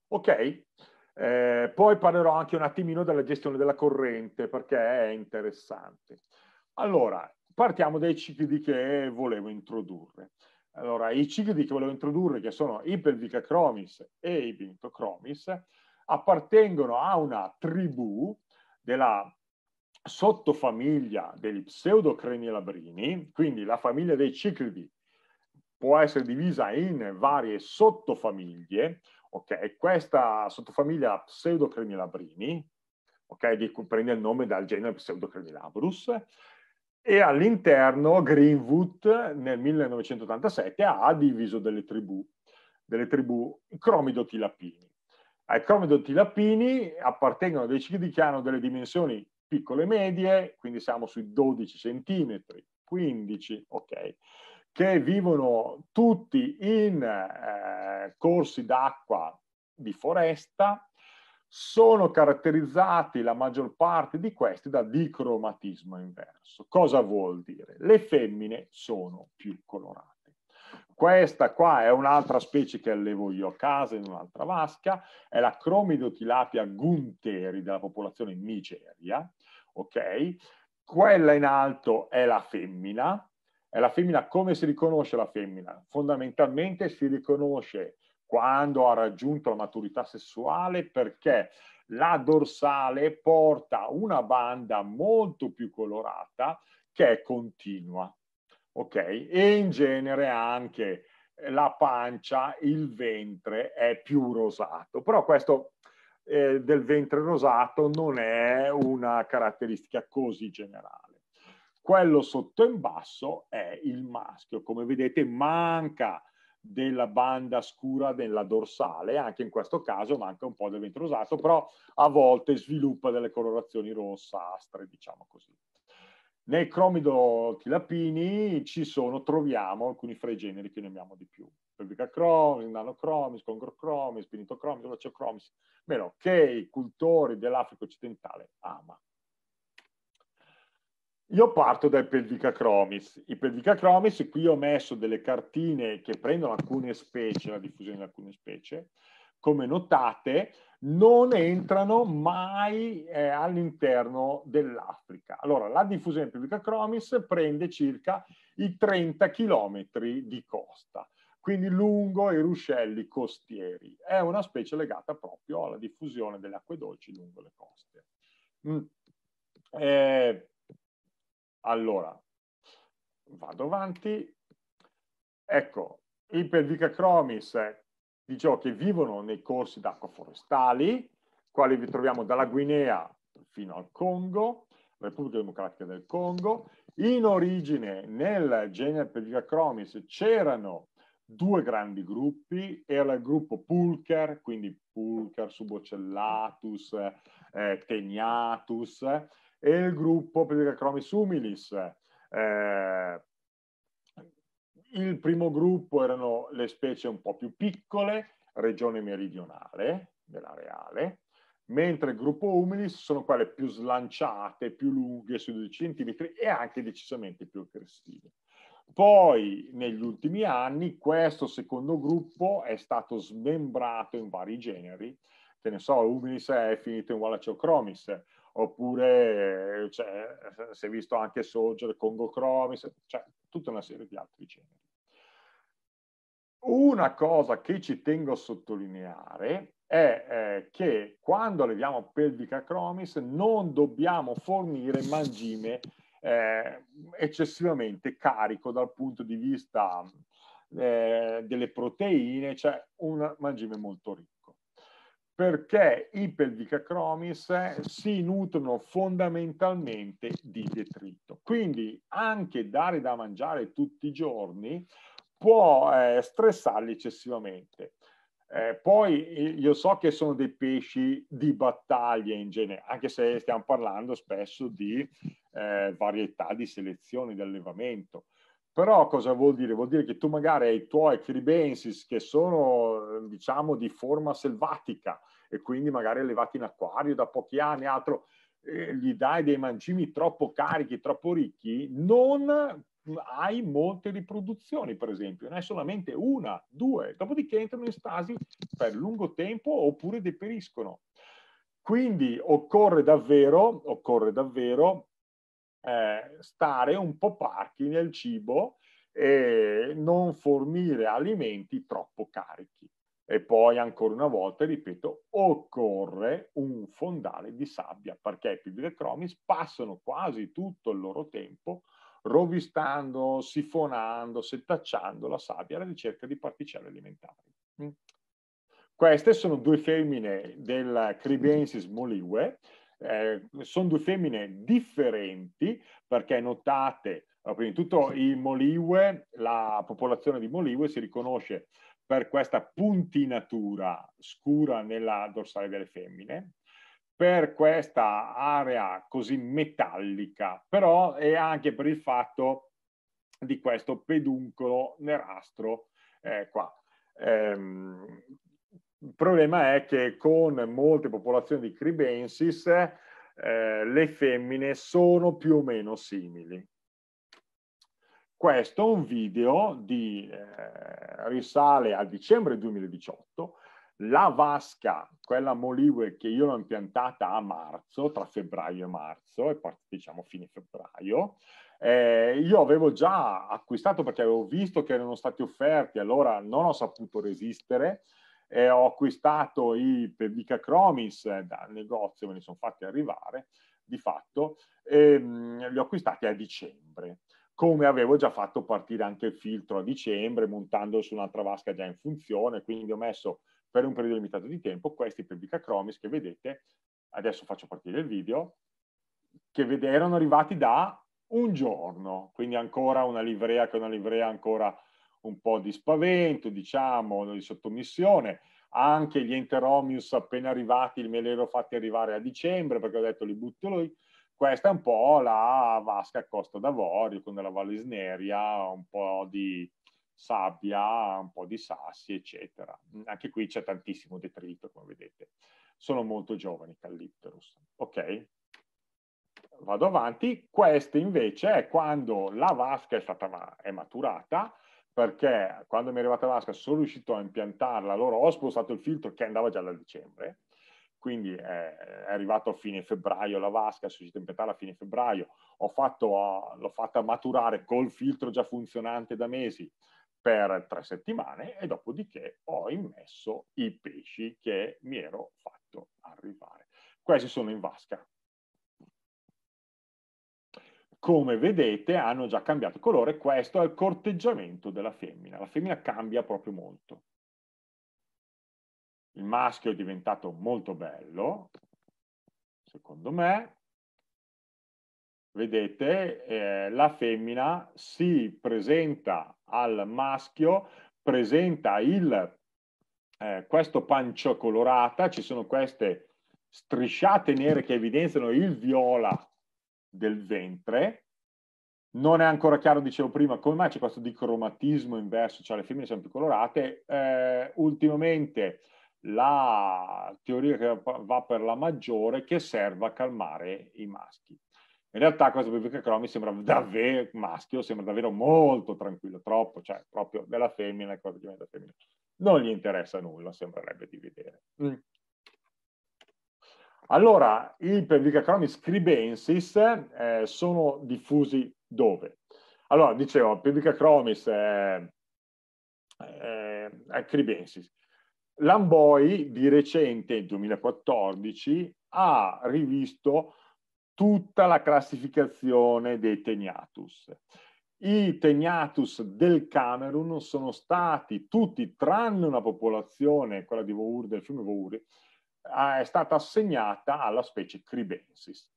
Ok? Eh, poi parlerò anche un attimino della gestione della corrente perché è interessante. Allora, partiamo dai cicli che volevo introdurre. Allora, i cicli che volevo introdurre, che sono i pelvica e i vincocromis, appartengono a una tribù della sottofamiglia degli pseudocrenielabrini, quindi la famiglia dei ciclidi può essere divisa in varie sottofamiglie, ok? Questa sottofamiglia pseudocrenielabrini, ok? Di cui prende il nome dal genere pseudocrenielabrus, e all'interno Greenwood nel 1987 ha diviso delle tribù, delle tribù cromidotilapini. Ai cromidotilapini appartengono dei ciclidi che hanno delle dimensioni piccole medie, quindi siamo sui 12 centimetri, 15, ok, che vivono tutti in eh, corsi d'acqua di foresta, sono caratterizzati la maggior parte di questi da dicromatismo inverso. Cosa vuol dire? Le femmine sono più colorate. Questa qua è un'altra specie che allevo io a casa in un'altra vasca, è la cromidotilapia gunteri della popolazione Nigeria, ok? Quella in alto è la femmina, è la femmina come si riconosce la femmina? Fondamentalmente si riconosce quando ha raggiunto la maturità sessuale perché la dorsale porta una banda molto più colorata che è continua, ok? E in genere anche la pancia, il ventre è più rosato, però questo eh, del ventre rosato non è una caratteristica così generale. Quello sotto in basso è il maschio, come vedete manca della banda scura della dorsale, anche in questo caso manca un po' del ventre rosato, però a volte sviluppa delle colorazioni rossastre, diciamo così. Nei cromido tilapini ci sono, troviamo alcuni fra i generi che ne abbiamo di più. Pubblica Chromis, Nano Chromis, Congro Chromis, Pinito Chromis, Olaccio Chromis, meno che i cultori dell'Africa occidentale ama. Io parto dai Pelvica Chromis. I Pelvica Chromis, qui ho messo delle cartine che prendono alcune specie, la diffusione di alcune specie, come notate, non entrano mai eh, all'interno dell'Africa. Allora, la diffusione Pelvica Chromis prende circa i 30 chilometri di costa quindi lungo i ruscelli costieri. È una specie legata proprio alla diffusione delle acque dolci lungo le coste. Mm. Eh, allora, vado avanti. Ecco, i Pelvicacromis, eh, dicevo che vivono nei corsi d'acqua forestali, quali vi troviamo dalla Guinea fino al Congo, Repubblica Democratica del Congo. In origine nel genere Pelvicacromis c'erano due grandi gruppi, era il gruppo Pulcher, quindi Pulcher, Subocellatus, eh, eh Teniatus, e il gruppo Pedicacromis humilis. Eh, il primo gruppo erano le specie un po' più piccole, regione meridionale dell'areale, mentre il gruppo humilis sono quelle più slanciate, più lunghe, sui 12 cm e anche decisamente più aggressive. Poi negli ultimi anni questo secondo gruppo è stato smembrato in vari generi, che ne so, Ubinis è finito in Chromis, oppure eh, cioè, eh, si è visto anche Soldier, Congo Chromis, cioè tutta una serie di altri generi. Una cosa che ci tengo a sottolineare è eh, che quando alleviamo pelvica chromis non dobbiamo fornire mangime eh, eccessivamente carico dal punto di vista eh, delle proteine, cioè un mangime molto ricco. Perché i pelvicacromis eh, si nutrono fondamentalmente di detrito. Quindi anche dare da mangiare tutti i giorni può eh, stressarli eccessivamente. Eh, poi eh, io so che sono dei pesci di battaglia in genere, anche se stiamo parlando spesso di eh, varietà di selezioni di allevamento. Però cosa vuol dire? Vuol dire che tu magari hai i tuoi cribensis che sono eh, diciamo di forma selvatica e quindi magari allevati in acquario da pochi anni, altro, eh, gli dai dei mangimi troppo carichi, troppo ricchi, non hai molte riproduzioni, per esempio, ne hai solamente una, due, dopodiché entrano in stasi per lungo tempo oppure deperiscono. Quindi occorre davvero, occorre davvero eh, stare un po' parchi nel cibo e non fornire alimenti troppo carichi. E poi ancora una volta, ripeto, occorre un fondale di sabbia perché i pibidecromis passano quasi tutto il loro tempo rovistando, sifonando, settacciando la sabbia alla ricerca di particelle alimentari. Mm. Queste sono due femmine del Cribensis moliue, eh, sono due femmine differenti perché notate, eh, prima di tutto i moliue, la popolazione di moliue si riconosce per questa puntinatura scura nella dorsale delle femmine, per questa area così metallica, però è anche per il fatto di questo peduncolo nerastro eh, qua. Ehm, il problema è che con molte popolazioni di cribensis eh, le femmine sono più o meno simili. Questo è un video che eh, risale a dicembre 2018 la vasca, quella Moliwe che io l'ho impiantata a marzo, tra febbraio e marzo, e parte diciamo fine febbraio, eh, io avevo già acquistato perché avevo visto che erano stati offerti, allora non ho saputo resistere, eh, ho acquistato i Pedica Chromis eh, dal negozio, me li sono fatti arrivare di fatto, e, ehm, mh, li ho acquistati a dicembre come avevo già fatto partire anche il filtro a dicembre, montandolo su un'altra vasca già in funzione, quindi ho messo per un periodo limitato di tempo questi PBK Chromis che vedete, adesso faccio partire il video, che erano arrivati da un giorno, quindi ancora una livrea che è una livrea ancora un po' di spavento, diciamo, di sottomissione, anche gli Enteromius appena arrivati me li ero fatti arrivare a dicembre perché ho detto li butto lui. Questa è un po' la vasca a Costa d'Avorio con della Vallisneria, un po' di sabbia, un po' di sassi, eccetera. Mm, anche qui c'è tantissimo detrito, come vedete. Sono molto giovani Callipterus. Ok? Vado avanti. Questo invece è quando la vasca è stata ma è maturata, perché quando mi è arrivata la vasca sono riuscito a impiantarla, allora ho spostato il filtro che andava già da dicembre, quindi è arrivato a fine febbraio la vasca, sono riuscito a impiantarla a fine febbraio, l'ho fatta maturare col filtro già funzionante da mesi, per tre settimane e dopodiché ho immesso i pesci che mi ero fatto arrivare. Questi sono in vasca. Come vedete hanno già cambiato colore, questo è il corteggiamento della femmina. La femmina cambia proprio molto. Il maschio è diventato molto bello, secondo me, vedete, eh, la femmina si presenta al maschio, presenta il, eh, questo pancio colorata, ci sono queste strisciate nere che evidenziano il viola del ventre, non è ancora chiaro, dicevo prima, come mai c'è questo dicromatismo inverso, cioè le femmine sono più colorate. Eh, ultimamente la teoria che va per la maggiore che serve a calmare i maschi. In realtà questo Biblica Cromi sembra davvero maschio, sembra davvero molto tranquillo, troppo, cioè proprio della femmina e cosa diventa femmina. Non gli interessa nulla, sembrerebbe di vedere. Mm. Allora, i Biblica Cromi scribensis eh, sono diffusi dove? Allora, dicevo, Biblica Cromis eh, eh, è, eh, scribensis. Lamboi di recente, nel 2014, ha rivisto tutta la classificazione dei teniatus. I teniatus del Camerun sono stati tutti, tranne una popolazione, quella di Vouri, del fiume Vouri, è stata assegnata alla specie Cribensis,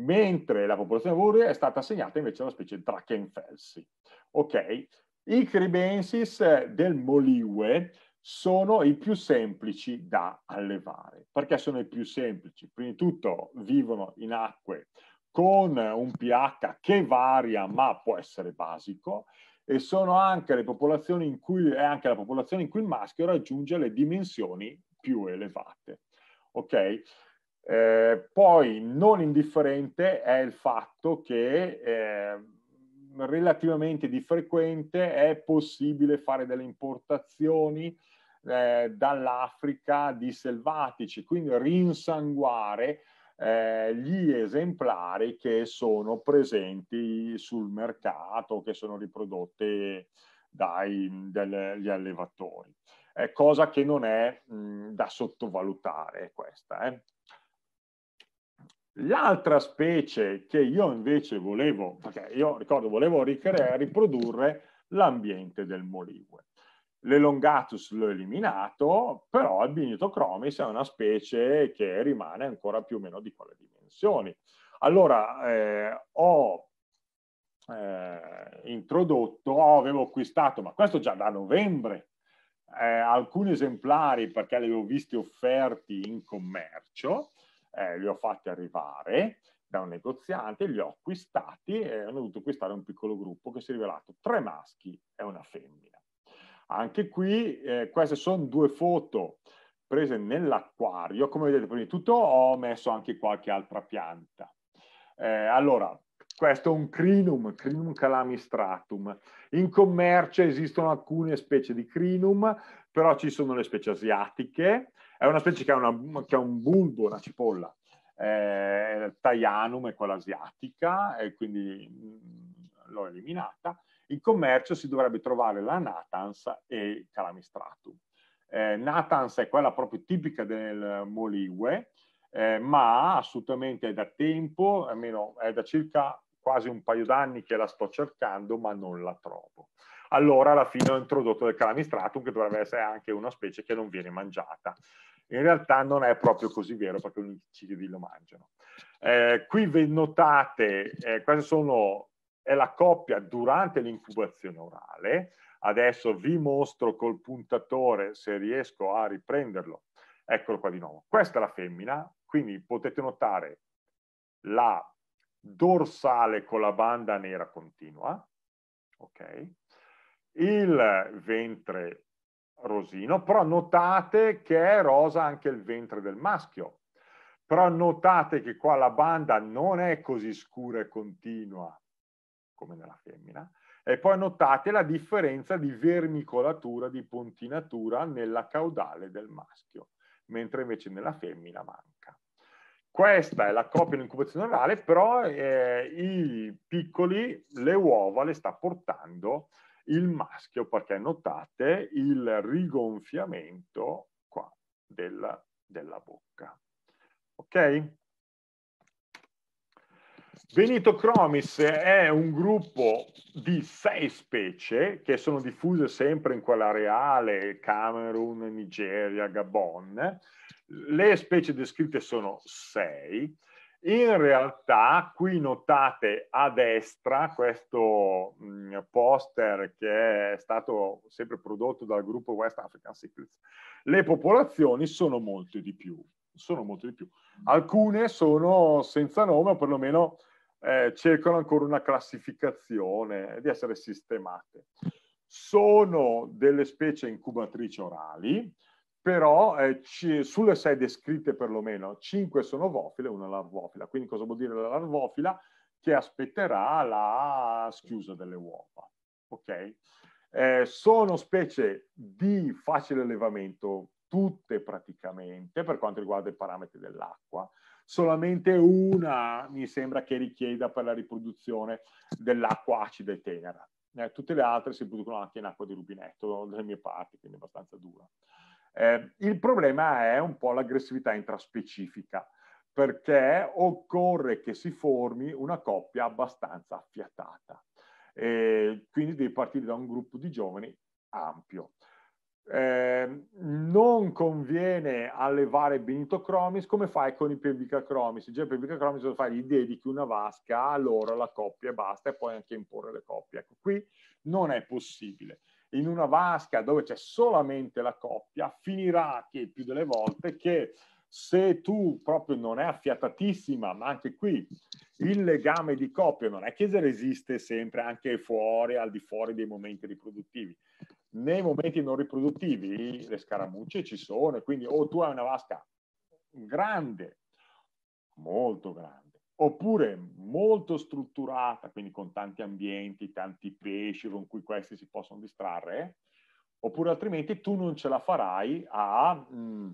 mentre la popolazione Vouri è stata assegnata invece alla specie Drachenfelsi. Ok? I Cribensis del Moliwe sono i più semplici da allevare. Perché sono i più semplici? Prima di tutto vivono in acque con un pH che varia ma può essere basico e sono anche le popolazioni in cui, è anche la popolazione in cui il maschio raggiunge le dimensioni più elevate. Ok? Eh, poi non indifferente è il fatto che eh, relativamente di frequente è possibile fare delle importazioni eh, dall'Africa di selvatici, quindi rinsanguare eh, gli esemplari che sono presenti sul mercato, che sono riprodotte dagli allevatori. Eh, cosa che non è mh, mm, da sottovalutare questa. Eh. L'altra specie che io invece volevo, perché io ricordo volevo riprodurre l'ambiente del Moligue. L'elongatus l'ho eliminato, però il binitocromis è una specie che rimane ancora più o meno di quelle dimensioni. Allora, eh, ho eh, introdotto, oh, avevo acquistato, ma questo già da novembre, eh, alcuni esemplari perché li avevo visti offerti in commercio, eh, li ho fatti arrivare da un negoziante, li ho acquistati e hanno dovuto acquistare un piccolo gruppo che si è rivelato tre maschi e una femmina. Anche qui, eh, queste sono due foto prese nell'acquario. Come vedete, prima di tutto ho messo anche qualche altra pianta. Eh, allora, questo è un crinum, crinum calamistratum. In commercio esistono alcune specie di crinum, però ci sono le specie asiatiche. È una specie che ha, una, che ha un bulbo, una cipolla. Eh, Taianum è quella asiatica, e quindi mm, l'ho eliminata in commercio si dovrebbe trovare la Natans e il Calamistratum. Eh, Natans è quella proprio tipica del Moligue, eh, ma assolutamente è da tempo, almeno è da circa quasi un paio d'anni che la sto cercando, ma non la trovo. Allora alla fine ho introdotto del Calamistratum, che dovrebbe essere anche una specie che non viene mangiata. In realtà non è proprio così vero perché gli uccidi lo mangiano. Eh, qui notate, eh, queste sono è la coppia durante l'incubazione orale. Adesso vi mostro col puntatore se riesco a riprenderlo. Eccolo qua di nuovo. Questa è la femmina, quindi potete notare la dorsale con la banda nera continua, ok? Il ventre rosino, però notate che è rosa anche il ventre del maschio. Però notate che qua la banda non è così scura e continua, come nella femmina, e poi notate la differenza di vermicolatura, di puntinatura nella caudale del maschio, mentre invece nella femmina manca. Questa è la coppia dell'incubazione orale, però eh, i piccoli, le uova le sta portando il maschio, perché notate il rigonfiamento qua della, della bocca. Ok? Benito Cromis è un gruppo di sei specie che sono diffuse sempre in quella reale, Camerun, Nigeria, Gabon. Le specie descritte sono sei. In realtà, qui notate a destra questo mm, poster che è stato sempre prodotto dal gruppo West African Secrets, le popolazioni sono molte di più. Sono molte di più. Alcune sono senza nome o perlomeno eh, cercano ancora una classificazione, di essere sistemate. Sono delle specie incubatrici orali, però eh, ci, sulle sei descritte perlomeno, cinque sono ovofile e una larvofila. Quindi cosa vuol dire la larvofila? Che aspetterà la schiusa delle uova. Okay? Eh, sono specie di facile allevamento, tutte praticamente, per quanto riguarda i parametri dell'acqua solamente una mi sembra che richieda per la riproduzione dell'acqua acida e tenera. Eh, tutte le altre si producono anche in acqua di rubinetto dalle mie parti, quindi abbastanza dura. Eh, il problema è un po' l'aggressività intraspecifica, perché occorre che si formi una coppia abbastanza affiatata. Eh, quindi devi partire da un gruppo di giovani ampio. Eh, non conviene allevare Benito Cromis come fai con i PBK Cromis. Già PBK Cromis lo fai, gli dedichi una vasca, a loro la coppia e basta, e poi anche imporre le coppie. Ecco, qui non è possibile. In una vasca dove c'è solamente la coppia, finirà che più delle volte che se tu proprio non è affiatatissima, ma anche qui il legame di coppia non è che esiste sempre anche fuori, al di fuori dei momenti riproduttivi nei momenti non riproduttivi le scaramucce ci sono, quindi o tu hai una vasca grande, molto grande, oppure molto strutturata, quindi con tanti ambienti, tanti pesci con cui questi si possono distrarre, oppure altrimenti tu non ce la farai a, mh, mm,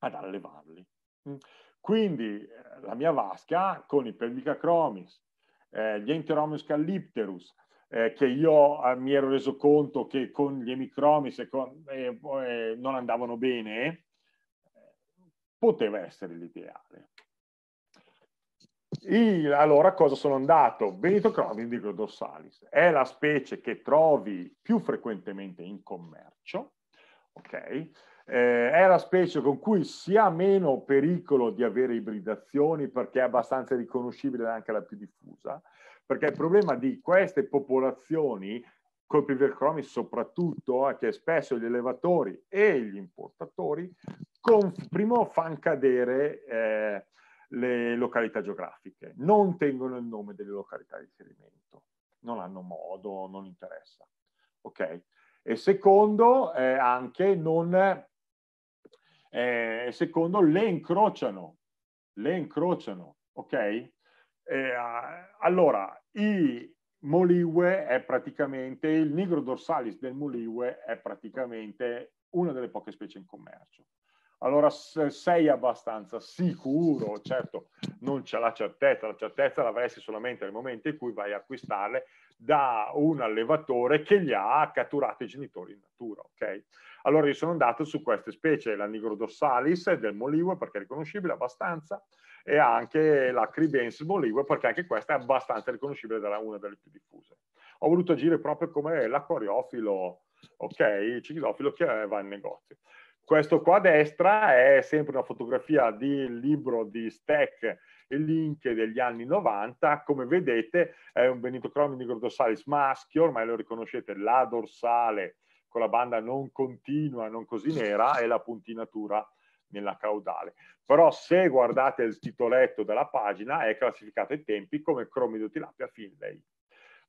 ad allevarli. Mm. Quindi eh, la mia vasca con i pelvicacromis, eh, gli enteromus callipterus, eh, che io eh, mi ero reso conto che con gli emicromi secondo, eh, eh, non andavano bene, poteva essere l'ideale. Il, allora cosa sono andato? Benitocromi indigo dorsalis. È la specie che trovi più frequentemente in commercio, ok? Eh, è la specie con cui si ha meno pericolo di avere ibridazioni perché è abbastanza riconoscibile anche la più diffusa perché il problema di queste popolazioni col pivercromi soprattutto è eh, che spesso gli elevatori e gli importatori con, primo fanno cadere eh, le località geografiche, non tengono il nome delle località di riferimento, non hanno modo, non interessa. Ok? E secondo, eh, anche non, eh, secondo, le incrociano, le incrociano, ok? Eh, allora, i Moliwe è praticamente, il nigro dorsalis del Moliwe è praticamente una delle poche specie in commercio. Allora se sei abbastanza sicuro, certo non c'è la certezza, la certezza l'avresti solamente nel momento in cui vai a acquistarle da un allevatore che gli ha catturato i genitori in natura, ok? Allora io sono andato su queste specie, la nigro dorsalis del Moliwe perché è riconoscibile abbastanza, e anche la Credence Bolivia, perché anche questa è abbastanza riconoscibile da una delle più diffuse. Ho voluto agire proprio come l'acquariofilo, ok, il ciclofilo che va in negozio. Questo qua a destra è sempre una fotografia di un libro di Stack e Link degli anni 90. Come vedete è un di dorsalis maschio, ormai lo riconoscete, la dorsale con la banda non continua, non così nera e la puntinatura nella caudale. Però se guardate il titoletto della pagina è classificato ai tempi come cromidotilapia Finlay,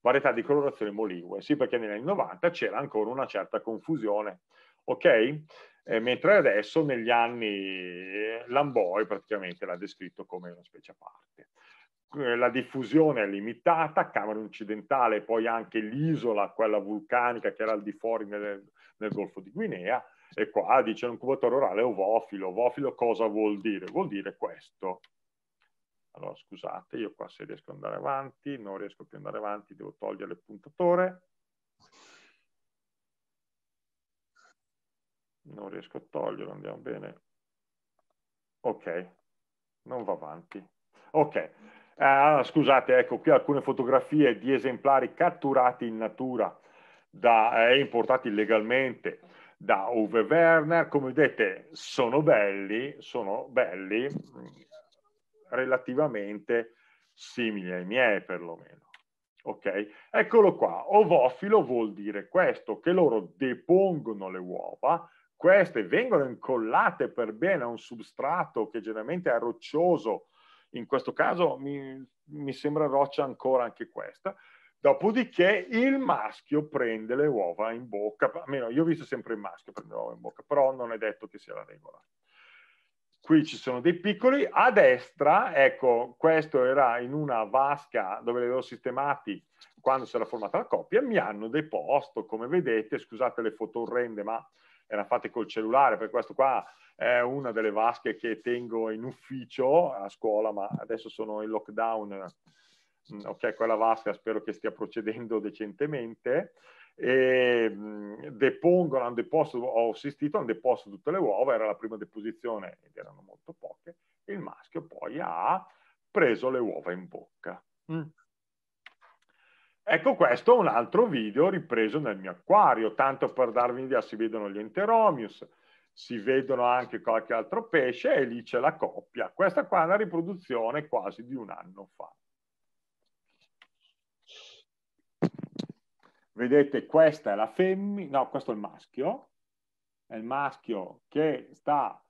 varietà di colorazione molingue. Sì, perché negli anni 90 c'era ancora una certa confusione, ok? Eh, mentre adesso negli anni eh, Lamboi praticamente l'ha descritto come una specie a parte eh, la diffusione è limitata, Camerun occidentale, poi anche l'isola, quella vulcanica che era al di fuori nel, nel Golfo di Guinea, e qua dice l'incubatore orale ovofilo. Ovofilo cosa vuol dire? Vuol dire questo. Allora scusate, io qua se riesco ad andare avanti, non riesco più ad andare avanti, devo togliere il puntatore. Non riesco a toglierlo, andiamo bene. Ok, non va avanti. Ok, ah, scusate, ecco qui alcune fotografie di esemplari catturati in natura e eh, importati illegalmente da Uwe Werner, come vedete sono belli, sono belli mm, relativamente simili ai miei perlomeno. Ok? Eccolo qua, ovofilo vuol dire questo, che loro depongono le uova, queste vengono incollate per bene a un substrato che generalmente è roccioso, in questo caso mi, mi sembra roccia ancora anche questa, Dopodiché il maschio prende le uova in bocca, almeno io ho visto sempre il maschio prendere le uova in bocca, però non è detto che sia la regola. Qui ci sono dei piccoli, a destra, ecco, questo era in una vasca dove li avevo sistemati quando si era formata la coppia, mi hanno deposto, come vedete, scusate le foto orrende, ma erano fatte col cellulare, per questo qua è una delle vasche che tengo in ufficio a scuola, ma adesso sono in lockdown, Mm, ok, quella vasca spero che stia procedendo [LAUGHS] decentemente, e ehm, depongono, hanno deposto, ho assistito, hanno deposto tutte le uova, era la prima deposizione ed erano molto poche, e il maschio poi ha preso le uova in bocca. Mm. Ecco questo è un altro video ripreso nel mio acquario, tanto per darvi un'idea si vedono gli enteromius, si vedono anche qualche altro pesce e lì c'è la coppia. Questa qua è una riproduzione quasi di un anno fa. vedete questa è la femmina, no questo è il maschio, è il maschio che sta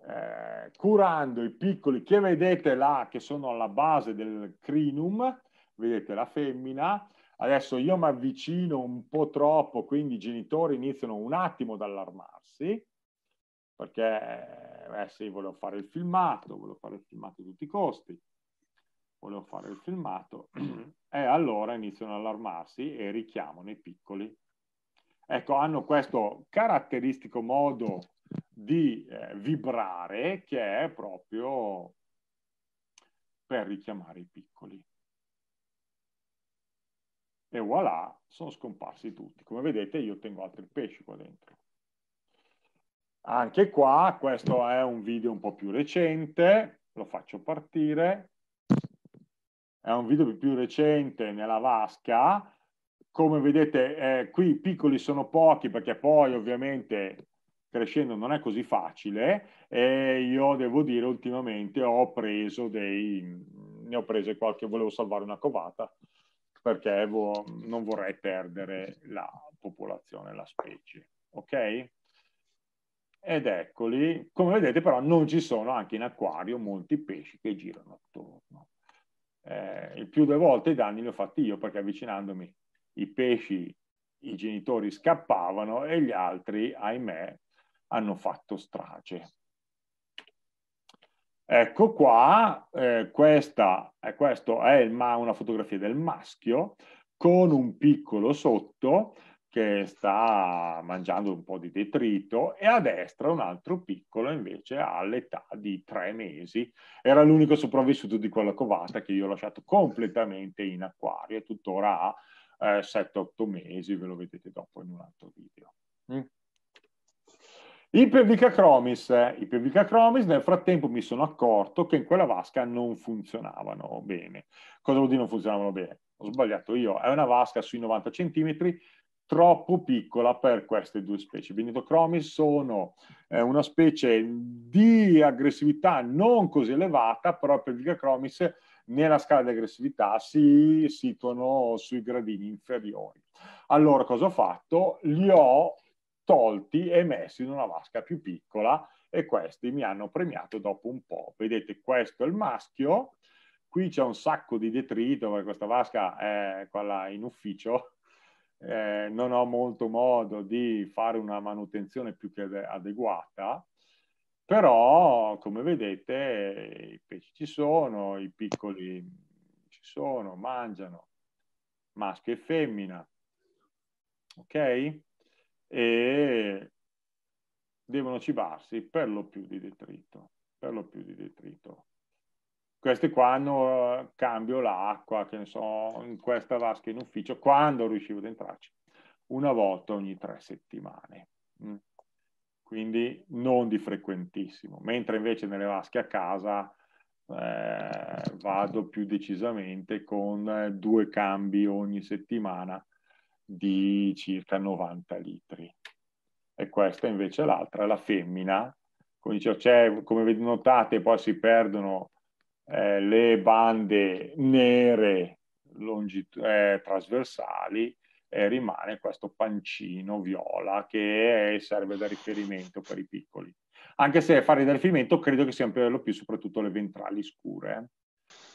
eh, curando i piccoli che vedete là, che sono alla base del crinum, vedete la femmina, adesso io mi avvicino un po' troppo, quindi i genitori iniziano un attimo ad allarmarsi, perché eh, sì, volevo fare il filmato, volevo fare il filmato a tutti i costi, volevo fare il filmato, [CLEARS THROAT] mm-hmm. e allora iniziano ad allarmarsi e richiamano i piccoli. Ecco, hanno questo caratteristico modo di eh, vibrare che è proprio per richiamare i piccoli. E voilà, sono scomparsi tutti. Come vedete io tengo altri pesci qua dentro. Anche qua, questo è un video un po' più recente, lo faccio partire è un video più recente nella vasca, come vedete eh, qui i piccoli sono pochi perché poi ovviamente crescendo non è così facile e io devo dire ultimamente ho preso dei, ne ho prese qualche, volevo salvare una covata perché vo, non vorrei perdere la popolazione, la specie, ok? Ed eccoli, come vedete però non ci sono anche in acquario molti pesci che girano attorno eh, il più delle volte i danni li ho fatti io perché avvicinandomi i pesci, i genitori scappavano e gli altri, ahimè, hanno fatto strage. Ecco qua, eh, questa, eh, questo è il, una fotografia del maschio con un piccolo sotto che sta mangiando un po' di detrito e a destra un altro piccolo invece all'età di tre mesi. Era l'unico sopravvissuto di quella covata che io ho lasciato completamente in acquario e tuttora ha eh, 7-8 mesi, ve lo vedete dopo in un altro video. Mm. Ipervica Chromis. Eh. Ipervica Chromis, nel frattempo mi sono accorto che in quella vasca non funzionavano bene. Cosa vuol dire non funzionavano bene? Ho sbagliato io, è una vasca sui 90 centimetri, troppo piccola per queste due specie. I benitocromi sono eh, una specie di aggressività non così elevata, però per Vigacromis nella scala di aggressività si situano sui gradini inferiori. Allora cosa ho fatto? Li ho tolti e messi in una vasca più piccola e questi mi hanno premiato dopo un po'. Vedete, questo è il maschio, qui c'è un sacco di detrito perché questa vasca è quella in ufficio eh, non ho molto modo di fare una manutenzione più che adeguata, però come vedete i pesci ci sono, i piccoli ci sono, mangiano, maschio e femmina, ok? E devono cibarsi per lo più di detrito, per lo più di detrito queste qua hanno cambio l'acqua, che ne so, in questa vasca in ufficio, quando riuscivo ad entrarci? Una volta ogni tre settimane. Mm. Quindi non di frequentissimo, mentre invece nelle vasche a casa eh, vado più decisamente con due cambi ogni settimana di circa 90 litri. E questa invece è l'altra, la femmina, come, dicevo, come notate poi si perdono eh, le bande nere longit- eh, trasversali e eh, rimane questo pancino viola che serve da riferimento per i piccoli. Anche se fare da riferimento credo che sia per lo più soprattutto le ventrali scure,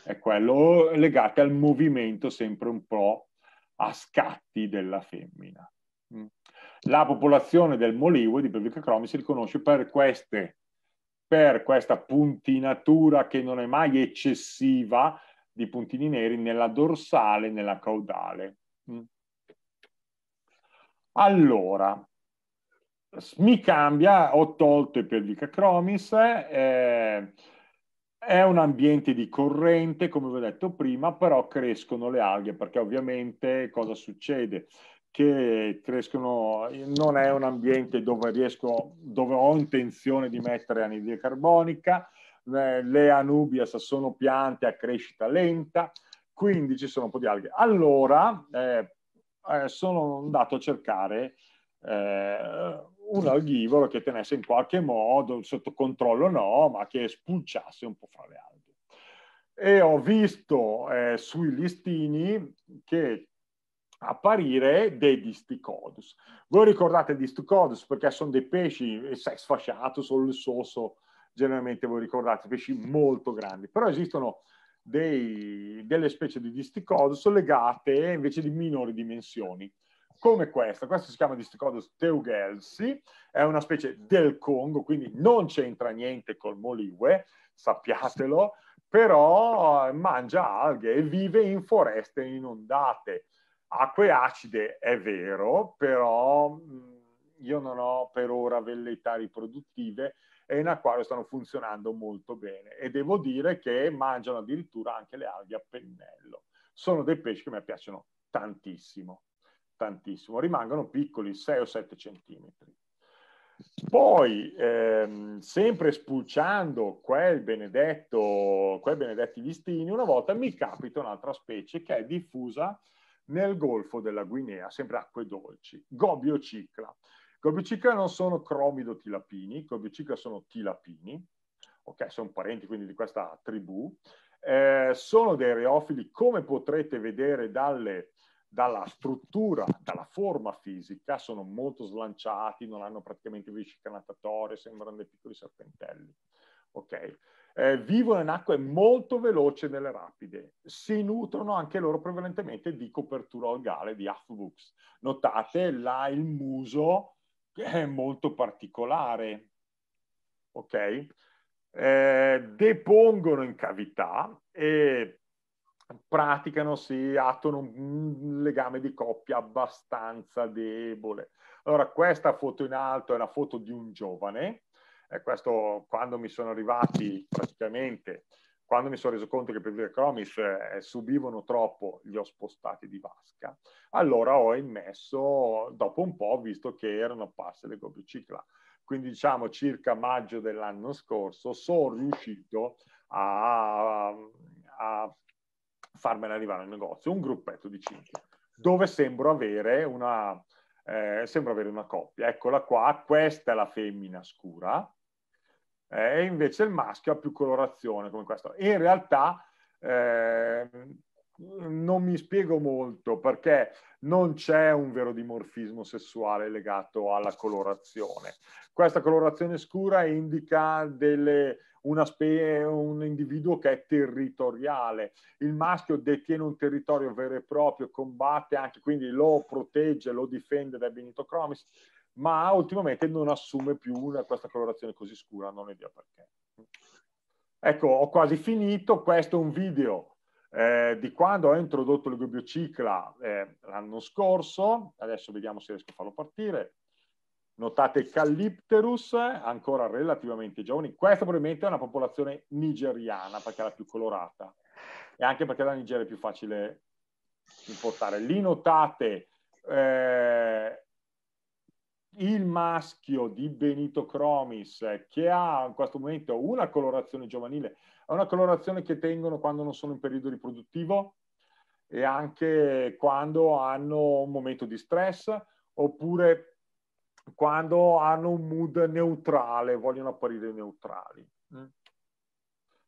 eh. è quello legato al movimento sempre un po' a scatti della femmina. Mm. La popolazione del Moliwe di Pelvica Cromi si riconosce per queste per questa puntinatura che non è mai eccessiva di puntini neri nella dorsale e nella caudale. Mm. Allora, mi cambia, ho tolto i pelvica cromis, eh, è un ambiente di corrente, come vi ho detto prima, però crescono le alghe, perché ovviamente cosa succede? che crescono, non è un ambiente dove riesco, dove ho intenzione di mettere anidride carbonica, eh, le anubias sono piante a crescita lenta, quindi ci sono un po' di alghe. Allora eh, eh sono andato a cercare eh, un alghivoro che tenesse in qualche modo, sotto controllo no, ma che spulciasse un po' fra le alghe. E ho visto eh, sui listini che apparire dei disticodus. Voi ricordate disticodus perché sono dei pesci eh, sai, sfasciato, solo il sosso, generalmente voi ricordate, pesci molto grandi, però esistono dei, delle specie di disticodus legate invece di minori dimensioni, come questa. Questa si chiama disticodus teugelsi, è una specie del Congo, quindi non c'entra niente col moliwe, sappiatelo, però mangia alghe e vive in foreste inondate acque acide è vero, però io non ho per ora velleità riproduttive e in acquario stanno funzionando molto bene e devo dire che mangiano addirittura anche le alghe a pennello. Sono dei pesci che mi piacciono tantissimo, tantissimo. Rimangono piccoli, 6 o 7 centimetri. Poi, ehm, sempre spulciando quel benedetto, quei benedetti listini, una volta mi capita un'altra specie che è diffusa nel Golfo della Guinea, sempre acque dolci, Gobio cicla. Gobio cicla non sono cromidotilapini, Gobio cicla sono tilapini, ok, sono parenti quindi di questa tribù, eh, sono dei reofili come potrete vedere dalle, dalla struttura, dalla forma fisica, sono molto slanciati, non hanno praticamente vescica natatoria, sembrano dei piccoli serpentelli, ok? eh, vivono in acque molto veloci delle rapide. Si nutrono anche loro prevalentemente di copertura algale, di Afvux. Notate là il muso che è molto particolare. Ok? Eh, depongono in cavità e praticano, si attuano un legame di coppia abbastanza debole. Allora, questa foto in alto è la foto di un giovane eh, questo quando mi sono arrivati praticamente, quando mi sono reso conto che per via Chromis eh, subivano troppo, li ho spostati di vasca, allora ho immesso, dopo un po', visto che erano apparse le copie cicla, quindi diciamo circa maggio dell'anno scorso, sono riuscito a, a farmela arrivare al negozio, un gruppetto di cinque, dove sembro avere una, eh, sembra avere una coppia. Eccola qua, questa è la femmina scura, e invece il maschio ha più colorazione come questo. In realtà eh, non mi spiego molto perché non c'è un vero dimorfismo sessuale legato alla colorazione. Questa colorazione scura indica delle, spe- un individuo che è territoriale. Il maschio detiene un territorio vero e proprio, combatte anche, quindi lo protegge, lo difende dai benitocromici ma ultimamente non assume più una, questa colorazione così scura, non ho idea perché. Ecco, ho quasi finito, questo è un video eh, di quando ho introdotto il gobbiocicla eh, l'anno scorso, adesso vediamo se riesco a farlo partire. Notate il Calypterus, ancora relativamente giovani. Questa probabilmente è una popolazione nigeriana perché è la più colorata e anche perché la Nigeria è più facile importare. Lì notate eh, il maschio di Benito Cromis, che ha in questo momento una colorazione giovanile, è una colorazione che tengono quando non sono in periodo riproduttivo e anche quando hanno un momento di stress oppure quando hanno un mood neutrale, vogliono apparire neutrali. Mm.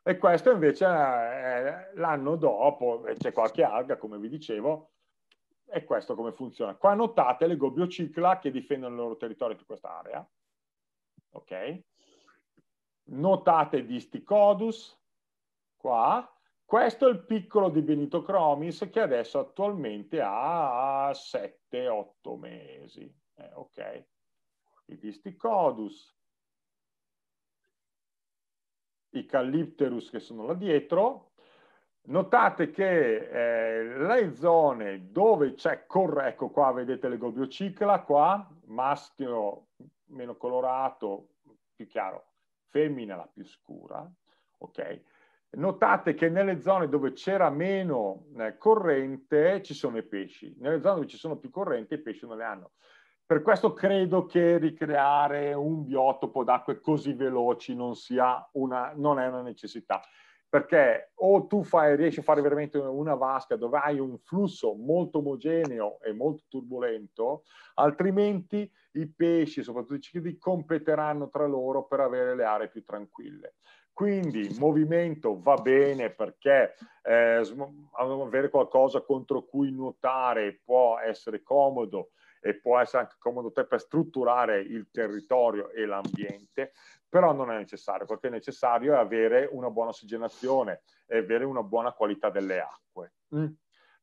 E questo invece è l'anno dopo, c'è qualche alga, come vi dicevo, è questo come funziona. Qua notate le gobbio cicla che difendono il loro territorio di quest'area. Ok? Notate di Sticodus, qua. Questo è il piccolo di Benito Cromis che adesso attualmente ha 7-8 mesi. Eh, ok? I Disticodus, i Callipterus che sono là dietro, Notate che eh, le zone dove c'è corretto, ecco qua vedete le gobbiocicla, qua maschio meno colorato, più chiaro, femmina la più scura, ok? Notate che nelle zone dove c'era meno eh, corrente ci sono i pesci, nelle zone dove ci sono più correnti i pesci non le hanno. Per questo credo che ricreare un biotopo d'acque così veloci non, sia una, non è una necessità perché o tu fai, riesci a fare veramente una vasca dove hai un flusso molto omogeneo e molto turbolento, altrimenti i pesci, soprattutto i ciclidi, competeranno tra loro per avere le aree più tranquille. Quindi movimento va bene perché eh, avere qualcosa contro cui nuotare può essere comodo, e può essere anche comodo te per strutturare il territorio e l'ambiente, però non è necessario, perché è necessario avere una buona ossigenazione e avere una buona qualità delle acque. Mm.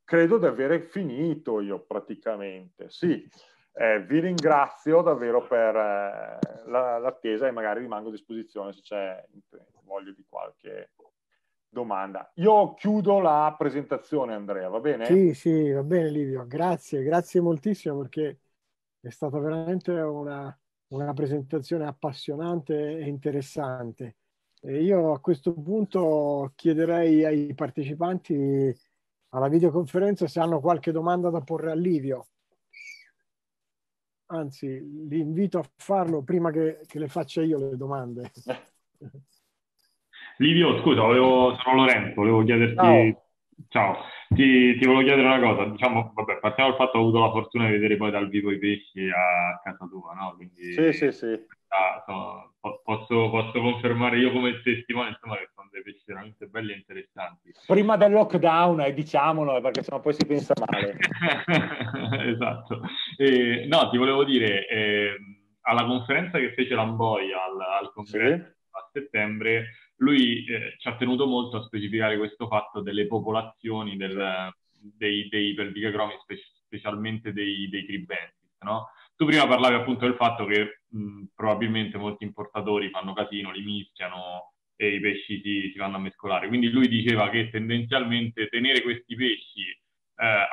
Credo di avere finito io praticamente, sì. Eh, vi ringrazio davvero per eh, l'attesa e magari rimango a disposizione se c'è voglia di qualche domanda. Io chiudo la presentazione, Andrea, va bene? Sì, sì, va bene Livio, grazie, grazie moltissimo perché è stata veramente una, una presentazione appassionante e interessante. E io a questo punto chiederei ai partecipanti alla videoconferenza se hanno qualche domanda da porre a Livio. Anzi, li invito a farlo prima che, che le faccia io le domande. [LAUGHS] Livio, scusa, volevo, sono Lorenzo, volevo chiederti... Ciao. Ciao, ti, ti, volevo chiedere una cosa, diciamo, vabbè, partiamo dal fatto che ho avuto la fortuna di vedere poi dal vivo i pesci a casa tua, no? Quindi, sì, sì, sì. Ah, no, posso, posso, confermare io come testimone, insomma, che sono dei pesci veramente belli e interessanti. Prima del lockdown, eh, diciamolo, eh, perché sennò poi si pensa male. [LAUGHS] esatto. Eh, no, ti volevo dire, eh, alla conferenza che fece l'Amboia al, al congresso sì. a settembre, lui eh, ci ha tenuto molto a specificare questo fatto delle popolazioni del, dei, dei pervicagromi, specialmente dei, dei tribentis, no? Tu prima parlavi appunto del fatto che mh, probabilmente molti importatori fanno casino, li mischiano e i pesci si, si, vanno a mescolare. Quindi lui diceva che tendenzialmente tenere questi pesci eh,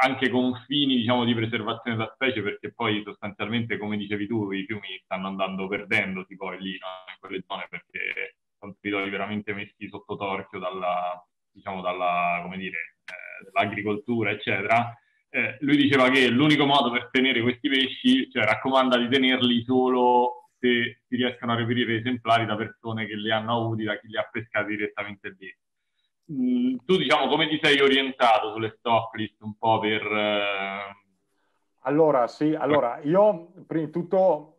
anche con fini diciamo, di preservazione della specie, perché poi sostanzialmente, come dicevi tu, i fiumi stanno andando perdendosi poi lì no? in quelle zone perché li veramente messi sotto torchio dalla, diciamo, dalla, come dire, eh, dall'agricoltura, eccetera, eh, lui diceva che l'unico modo per tenere questi pesci, cioè raccomanda di tenerli solo se si riescono a reperire esemplari da persone che li hanno avuti, da chi li ha pescati direttamente lì. Mm, tu diciamo come ti sei orientato sulle stock list un po' per... Eh... Allora, sì, allora io prima di tutto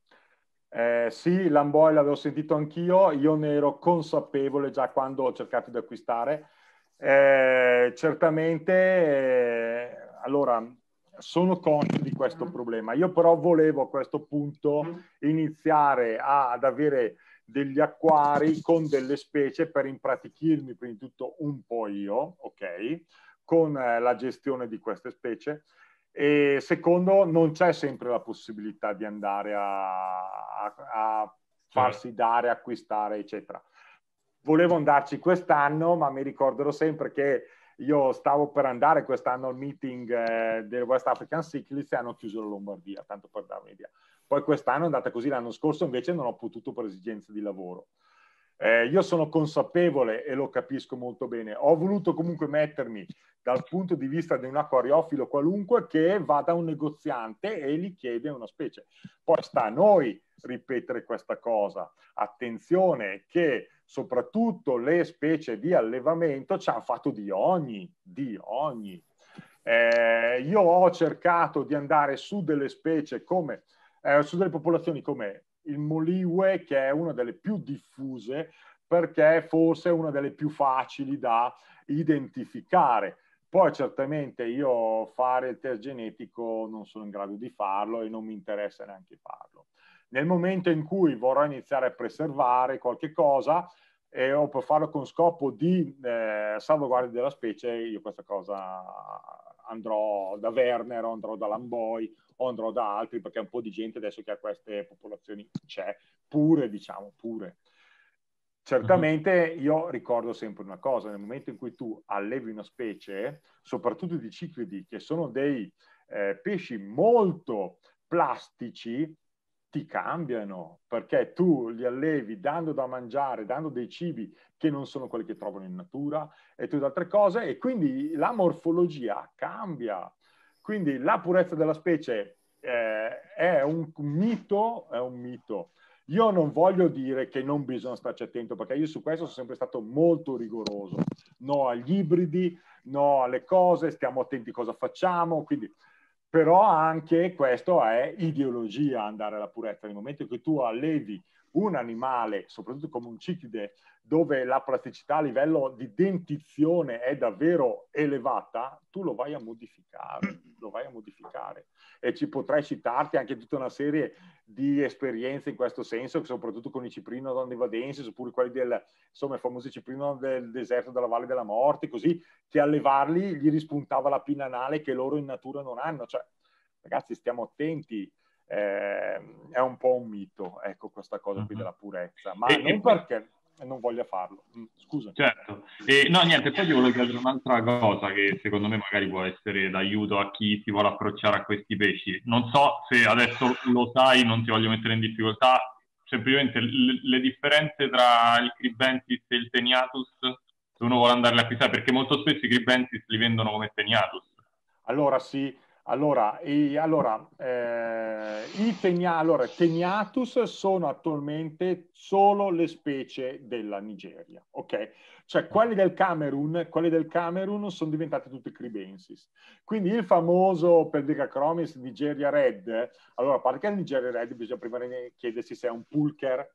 eh, sì, Lamboy l'avevo sentito anch'io, io ne ero consapevole già quando ho cercato di acquistare. Eh, certamente, eh, allora, sono conscio di questo mm. problema. Io però volevo a questo punto mm. iniziare a, ad avere degli acquari con delle specie per impratichirmi prima di tutto un po' io, ok? Con eh, la gestione di queste specie e secondo, non c'è sempre la possibilità di andare a, a, a farsi certo. dare, acquistare, eccetera. Volevo andarci quest'anno, ma mi ricorderò sempre che io stavo per andare quest'anno al meeting eh, del West African Cyclists e hanno chiuso la Lombardia, tanto per darvi un'idea. Poi quest'anno è andata così, l'anno scorso invece non ho potuto per esigenze di lavoro. Eh, io sono consapevole e lo capisco molto bene. Ho voluto comunque mettermi dal punto di vista di un acquariofilo qualunque che va da un negoziante e gli chiede una specie. Poi sta a noi ripetere questa cosa. Attenzione che soprattutto le specie di allevamento ci hanno fatto di ogni, di ogni. Eh, io ho cercato di andare su delle specie come, eh, su delle popolazioni come il Moliwe che è una delle più diffuse perché forse è una delle più facili da identificare. Poi certamente io fare il test genetico non sono in grado di farlo e non mi interessa neanche farlo. Nel momento in cui vorrò iniziare a preservare qualche cosa eh, o per farlo con scopo di eh, salvaguardia della specie, io questa cosa andrò da Werner, o andrò da Lamboy o andrò da altri perché un po' di gente adesso che ha queste popolazioni c'è, pure diciamo, pure. Certamente mm-hmm. io ricordo sempre una cosa, nel momento in cui tu allevi una specie, soprattutto di ciclidi, che sono dei eh, pesci molto plastici, ti cambiano, perché tu li allevi dando da mangiare, dando dei cibi che non sono quelli che trovano in natura e tutte altre cose, e quindi la morfologia cambia quindi la purezza della specie eh, è un mito, è un mito. Io non voglio dire che non bisogna starci attento, perché io su questo sono sempre stato molto rigoroso. No agli ibridi, no alle cose, stiamo attenti cosa facciamo. Quindi, però anche questo è ideologia andare alla purezza. Nel momento che tu allevi un animale, soprattutto come un ciclide, dove la plasticità a livello di dentizione è davvero elevata, tu lo vai a modificare, [CLEARS THROAT] lo vai a modificare. E ci potrei citarti anche tutta una serie di esperienze in questo senso, soprattutto con i ciprino dondivadensi, oppure quelli del, insomma, il famoso ciprino del deserto della Valle della Morte, così, che allevarli gli rispuntava la pinna anale che loro in natura non hanno. Cioè, ragazzi, stiamo attenti, eh, è un po' un mito, ecco, questa cosa qui mhm. della purezza, ma e, non e... perché non voglia farlo. Mm, scusa. Certo. E, no, niente, poi ti volevo chiedere un'altra cosa che secondo me magari può essere d'aiuto a chi si vuole approcciare a questi pesci. Non so se adesso lo sai, non ti voglio mettere in difficoltà, semplicemente le, le differenze tra il cribentis e il teniatus, se uno vuole andarli a acquistare, perché molto spesso i cribentis li vendono come teniatus. Allora sì, allora, e, allora, eh, i tegna, allora, tegnatus sono attualmente solo le specie della Nigeria, ok? Cioè quelli del Camerun, quelli del Camerun sono diventati tutti cribensis. Quindi il famoso cromis, Nigeria Red, allora a parte che il Nigeria Red bisogna prima chiedersi se è un pulcher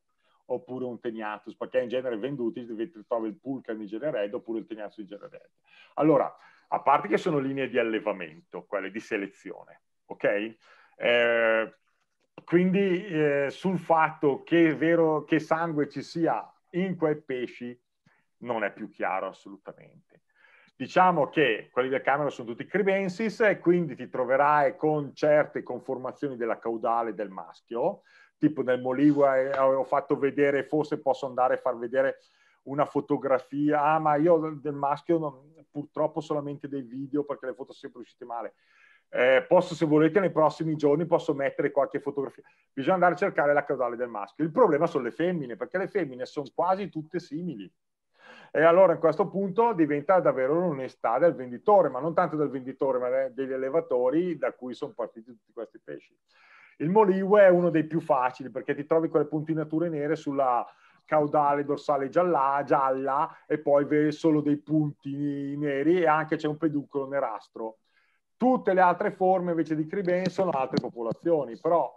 oppure un teniatus, perché in genere venduti trovi il pulcher Nigeria Red oppure il teniatus Nigeria Red. Allora, a parte che sono linee di allevamento, quelle di selezione, ok? Eh, quindi eh, sul fatto che è vero che sangue ci sia in quei pesci non è più chiaro assolutamente. Diciamo che quelli del camera sono tutti cribensis e quindi ti troverai con certe conformazioni della caudale del maschio, tipo nel Moligua eh, ho fatto vedere, forse posso andare a far vedere una fotografia, ah ma io del maschio non, purtroppo solamente dei video perché le foto sono sempre uscite male. Eh, posso, se volete, nei prossimi giorni posso mettere qualche fotografia. Bisogna andare a cercare la caudale del maschio. Il problema sono le femmine, perché le femmine sono quasi tutte simili. E allora a questo punto diventa davvero l'onestà del venditore, ma non tanto del venditore, ma degli allevatori da cui sono partiti tutti questi pesci. Il Moliwe è uno dei più facili perché ti trovi con le puntinature nere sulla, caudale dorsale gialla, gialla e poi vede solo dei punti neri e anche c'è un peduncolo nerastro. Tutte le altre forme invece di criben sono altre popolazioni, però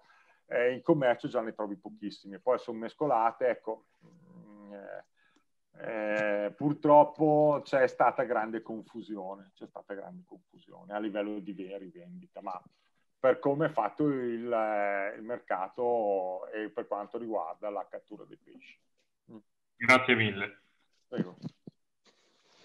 eh, in commercio già ne trovi pochissime, poi sono mescolate, ecco, mm, eh, eh, purtroppo c'è stata grande confusione, c'è stata grande confusione a livello di vera rivendita, ma per come è fatto il, eh, il mercato e per quanto riguarda la cattura dei pesci. Grazie mille. Prego.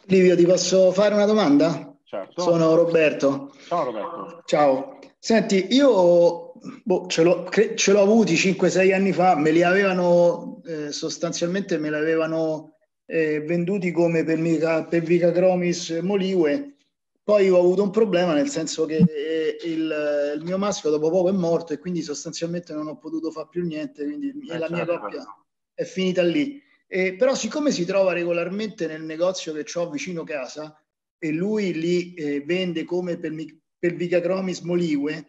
Livio, ti posso fare una domanda? Certo. Sono Roberto. Ciao Roberto. Ciao. Senti, io boh, ce, l'ho, cre- ce, l'ho, avuti 5-6 anni fa, me li avevano eh, sostanzialmente me li avevano eh, venduti come per, mica, per Vica Cromis Moliue. Poi ho avuto un problema nel senso che eh, il, il, mio maschio dopo poco è morto e quindi sostanzialmente non ho potuto fare più niente, quindi eh, la certo. mia coppia certo. è finita lì. Eh, però siccome si trova regolarmente nel negozio che ho vicino casa e lui li eh, vende come per, per Vigacromis Moliwe,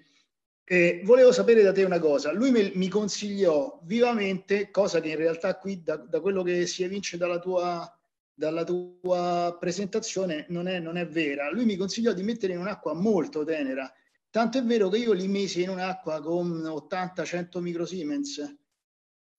eh, volevo sapere da te una cosa. Lui me, mi consigliò vivamente, cosa che in realtà qui da, da quello che si evince dalla tua, dalla tua presentazione non è, non è, vera. Lui mi consigliò di mettere in un'acqua molto tenera, tanto è vero che io li misi in un'acqua con 80-100 microsiemens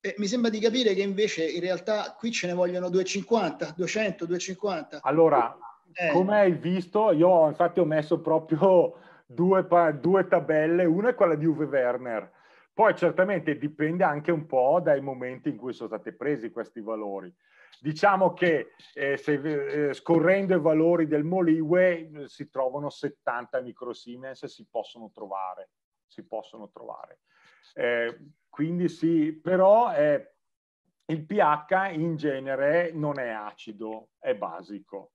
e mi sembra di capire che invece in realtà qui ce ne vogliono 250, 200, 250. Allora, eh. come hai visto, io infatti ho messo proprio due, due tabelle, una è quella di Uwe Werner, poi certamente dipende anche un po' dai momenti in cui sono stati presi questi valori. Diciamo che eh, se, eh, scorrendo i valori del Moliwe eh, si trovano 70 microsiemens, si possono trovare, si possono trovare. Eh, quindi sì, però eh, il pH in genere non è acido, è basico.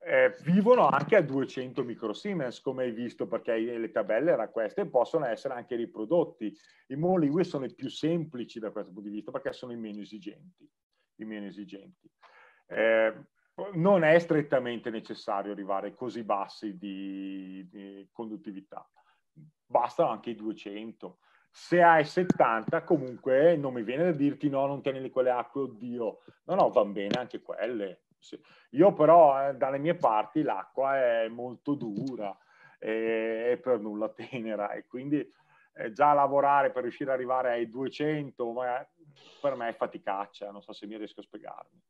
Eh, vivono anche a 200 microsiemens, come hai visto, perché le tabelle erano queste, e possono essere anche riprodotti. I moligui sono i più semplici da questo punto di vista, perché sono i meno esigenti. I meno esigenti. Eh, non è strettamente necessario arrivare a così bassi di, di conduttività, bastano anche i 200 se hai 70 comunque non mi viene da dirti no, non tieni quelle acque, oddio. No, no, va bene anche quelle. Sì. Io però eh, dalle mie parti l'acqua è molto dura e, e per nulla tenera e quindi eh, già lavorare per riuscire ad arrivare ai 200 ma per me è faticaccia, non so se mi riesco a spiegarmi.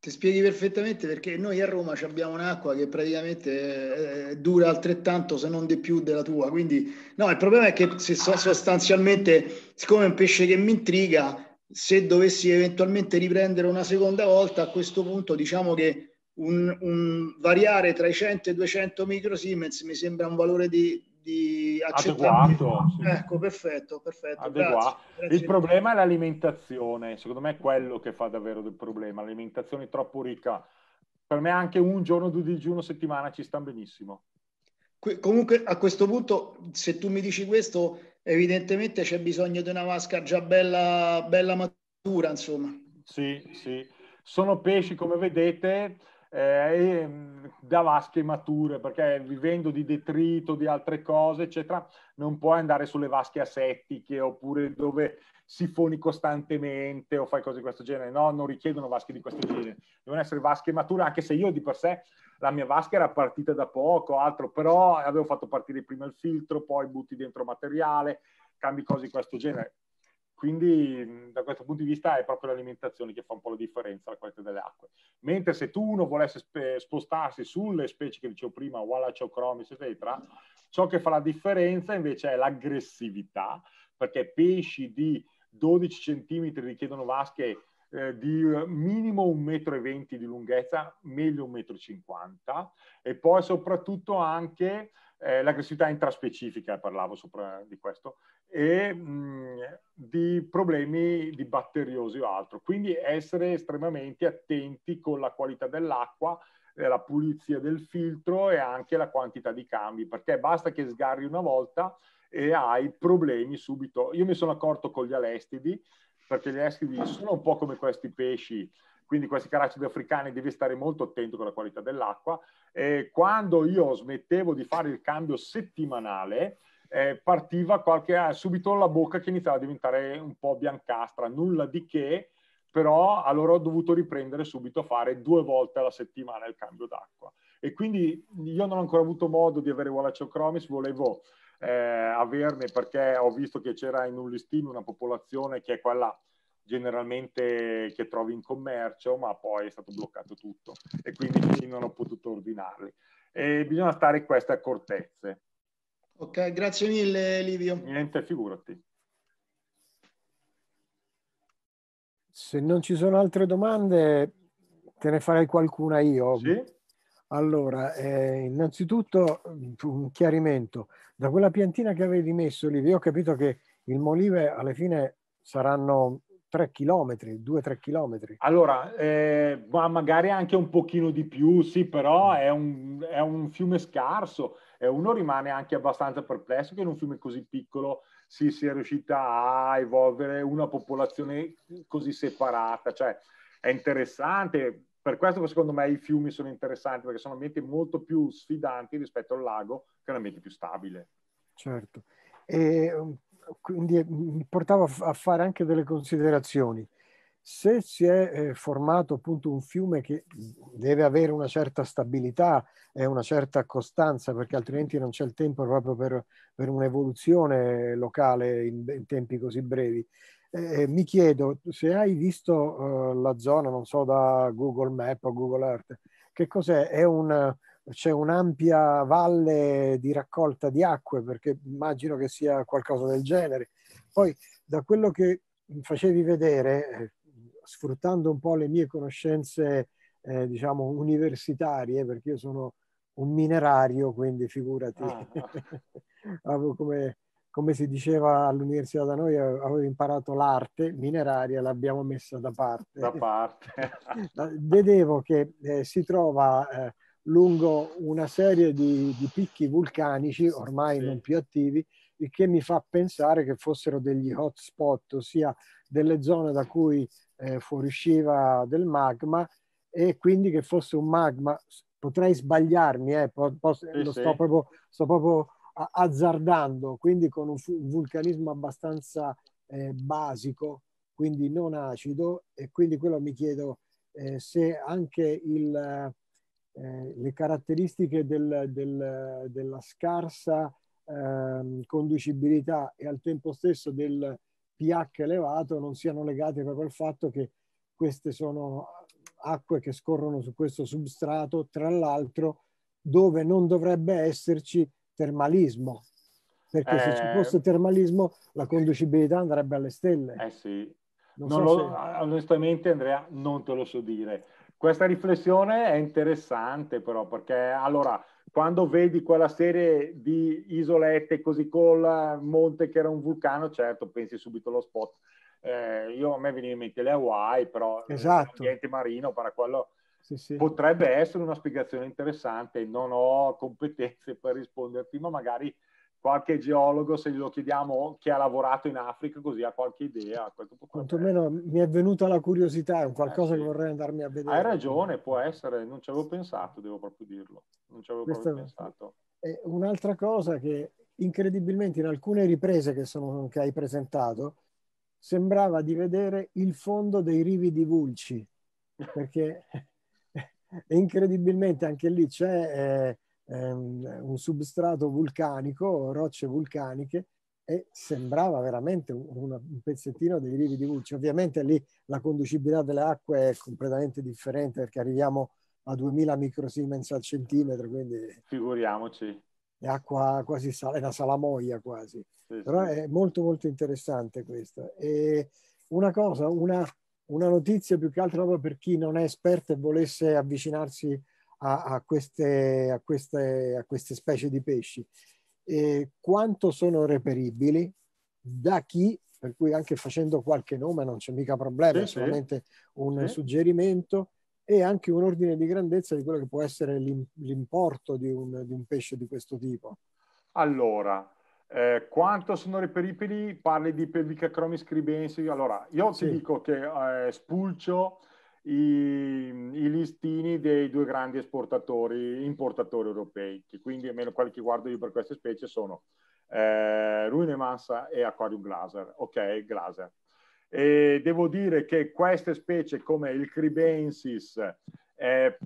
Ti spieghi perfettamente perché noi a Roma abbiamo un'acqua che praticamente eh, dura altrettanto se non di più della tua, quindi no, il problema è che se sostanzialmente, siccome è un pesce che mi intriga, se dovessi eventualmente riprendere una seconda volta, a questo punto diciamo che un, un variare tra i 100 e i 200 micro Siemens mi sembra un valore di, di adeguato. Sì. Ecco, perfetto, perfetto. Grazie, grazie. Il problema è l'alimentazione, secondo me è quello che fa davvero del problema, l'alimentazione troppo ricca. Per me anche un giorno, due digiuno, settimana ci sta benissimo. Que- comunque a questo punto, se tu mi dici questo, evidentemente c'è bisogno di una vasca già bella, bella matura, insomma. Sì, sì. Sono pesci, come vedete, eh, e mm, dava schemature perché vivendo di detrito, di altre cose, eccetera, non puoi andare sulle vasche asettiche oppure dove sifoni costantemente o fai cose di questo genere. No, non richiedono vasche di questo genere, devono essere vasche mature, anche se io di per sé la mia vasca era partita da poco, altro, però avevo fatto partire prima il filtro, poi butti dentro materiale, cambi cose di questo genere. Quindi da questo punto di vista è proprio l'alimentazione che fa un po' la differenza, la qualità delle acque. Mentre se tu uno volesse sp- spostarsi sulle specie che dicevo prima, Wallachochromis, eccetera, ciò che fa la differenza invece è l'aggressività, perché pesci di 12 cm richiedono vasche eh, di eh, minimo 1,20 m di lunghezza, meglio 1,50 m, e poi soprattutto anche eh, l'aggressività intraspecifica, eh, parlavo sopra di questo, e mh, di problemi di batteriosi o altro. Quindi essere estremamente attenti con la qualità dell'acqua, eh, la pulizia del filtro e anche la quantità di cambi, perché basta che sgarri una volta e hai problemi subito. Io mi sono accorto con gli alestidi, perché gli alestidi sono un po' come questi pesci, quindi questi caraccioli africani devi stare molto attento con la qualità dell'acqua. E quando io smettevo di fare il cambio settimanale, eh, partiva qualche, eh, subito la bocca che iniziava a diventare un po' biancastra, nulla di che, però allora ho dovuto riprendere subito a fare due volte alla settimana il cambio d'acqua. E quindi io non ho ancora avuto modo di avere Wallaciochromis, volevo eh, averne perché ho visto che c'era in un listino una popolazione che è quella generalmente che trovi in commercio, ma poi è stato bloccato tutto e quindi non ho potuto ordinarli. E bisogna stare a queste accortezze. Ok, grazie mille Livio. Niente, figurati. Se non ci sono altre domande, te ne farei qualcuna io. Sì? Allora, eh, innanzitutto mm, un chiarimento. Da quella piantina che avevi messo Livio, ho capito che il Molive alla fine saranno 3 chilometri, 2-3 chilometri. Allora, eh, ma magari anche un pochino di più, sì, però è un, è un fiume scarso e uno rimane anche abbastanza perplesso che in un fiume così piccolo si sia riuscita a evolvere una popolazione così separata. Cioè, è interessante, per questo secondo me i fiumi sono interessanti, perché sono ambienti molto più sfidanti rispetto al lago, che è un ambiente più stabile. Certo. E, um, quindi mm, mi portavo a fare anche delle considerazioni se si è eh, formato appunto un fiume che deve avere una certa stabilità e una certa costanza, perché altrimenti non c'è il tempo proprio per, per un'evoluzione locale in, in, tempi così brevi. Eh, eh, mi chiedo se hai visto eh, la zona, non so, da Google Map o Google Earth, che cos'è? È un, c'è un'ampia valle di raccolta di acque, perché immagino che sia qualcosa del genere. Poi, da quello che facevi vedere, eh, sfruttando un po' le mie conoscenze, eh, diciamo, universitarie, perché io sono un minerario, quindi figurati, ah. [LAUGHS] come, come si diceva all'università da noi, avevo imparato l'arte mineraria, l'abbiamo messa da parte. Da parte. [LAUGHS] Vedevo che eh, si trova eh, lungo una serie di, di picchi vulcanici, ormai sì. non più attivi, il che mi fa pensare che fossero degli hotspot, ossia delle zone da cui eh, fuoriusciva del magma e quindi che fosse un magma, potrei sbagliarmi, eh, posso, sì, lo sto sì. proprio, sto proprio azzardando, quindi con un vulcanismo abbastanza eh, basico, quindi non acido e quindi quello mi chiedo eh, se anche il, eh, le caratteristiche del, del, della scarsa ehm, conducibilità e al tempo stesso del, pH elevato non siano legati proprio al fatto che queste sono acque che scorrono su questo substrato, tra l'altro dove non dovrebbe esserci termalismo, perché eh, se ci fosse eh. termalismo la conducibilità andrebbe alle stelle. Eh sì, non non so lo, se... onestamente Andrea non te lo so dire. Questa riflessione è interessante però perché allora quando vedi quella serie di isolette così col monte che era un vulcano, certo, pensi subito allo spot. Eh, io a me veniva in mente le Hawaii, però eh, esatto. niente marino, per quello sì, sì. potrebbe essere una spiegazione interessante. Non ho competenze per risponderti, ma magari qualche geologo, se glielo chiediamo, che ha lavorato in Africa, così ha qualche idea. Quantomeno mi è venuta la curiosità, è un eh, qualcosa eh sì. che vorrei andarmi a vedere. Hai ragione, può essere, non ci avevo pensato, devo proprio dirlo. Non ci avevo Questa proprio pensato. È un'altra cosa che incredibilmente in alcune riprese che, sono, che hai presentato, sembrava di vedere il fondo dei rivi di Vulci, perché [LAUGHS] [LAUGHS] incredibilmente anche lì c'è... Eh, ehm, un substrato vulcanico, rocce vulcaniche, e sembrava veramente un, un pezzettino dei rivi di Vulci. Ovviamente lì la conducibilità delle acque è completamente differente perché arriviamo a 2000 microsiemens al centimetro, quindi... Figuriamoci. È acqua quasi sal- è una salamoia quasi. Sì, Però sì. è molto molto interessante questo. E una cosa, una, una notizia più che altro proprio per chi non è esperto e volesse avvicinarsi a, a, queste, a, queste, a queste specie di pesci. E quanto sono reperibili, da chi, per cui anche facendo qualche nome non c'è mica problema, sì, è solamente sì. un sì. suggerimento e anche un ordine di grandezza di quello che può essere l'importo di un, di un pesce di questo tipo. Allora, eh, quanto sono reperibili? Parli di pelvica cromi scribensi. Allora, io ti dico che eh, spulcio i, i, listini dei due grandi esportatori, importatori europei, che quindi almeno quelli che guardo io per queste specie sono eh, Ruine Massa e Aquarium Glaser. Ok, Glaser. E devo dire che queste specie come il Cribensis eh,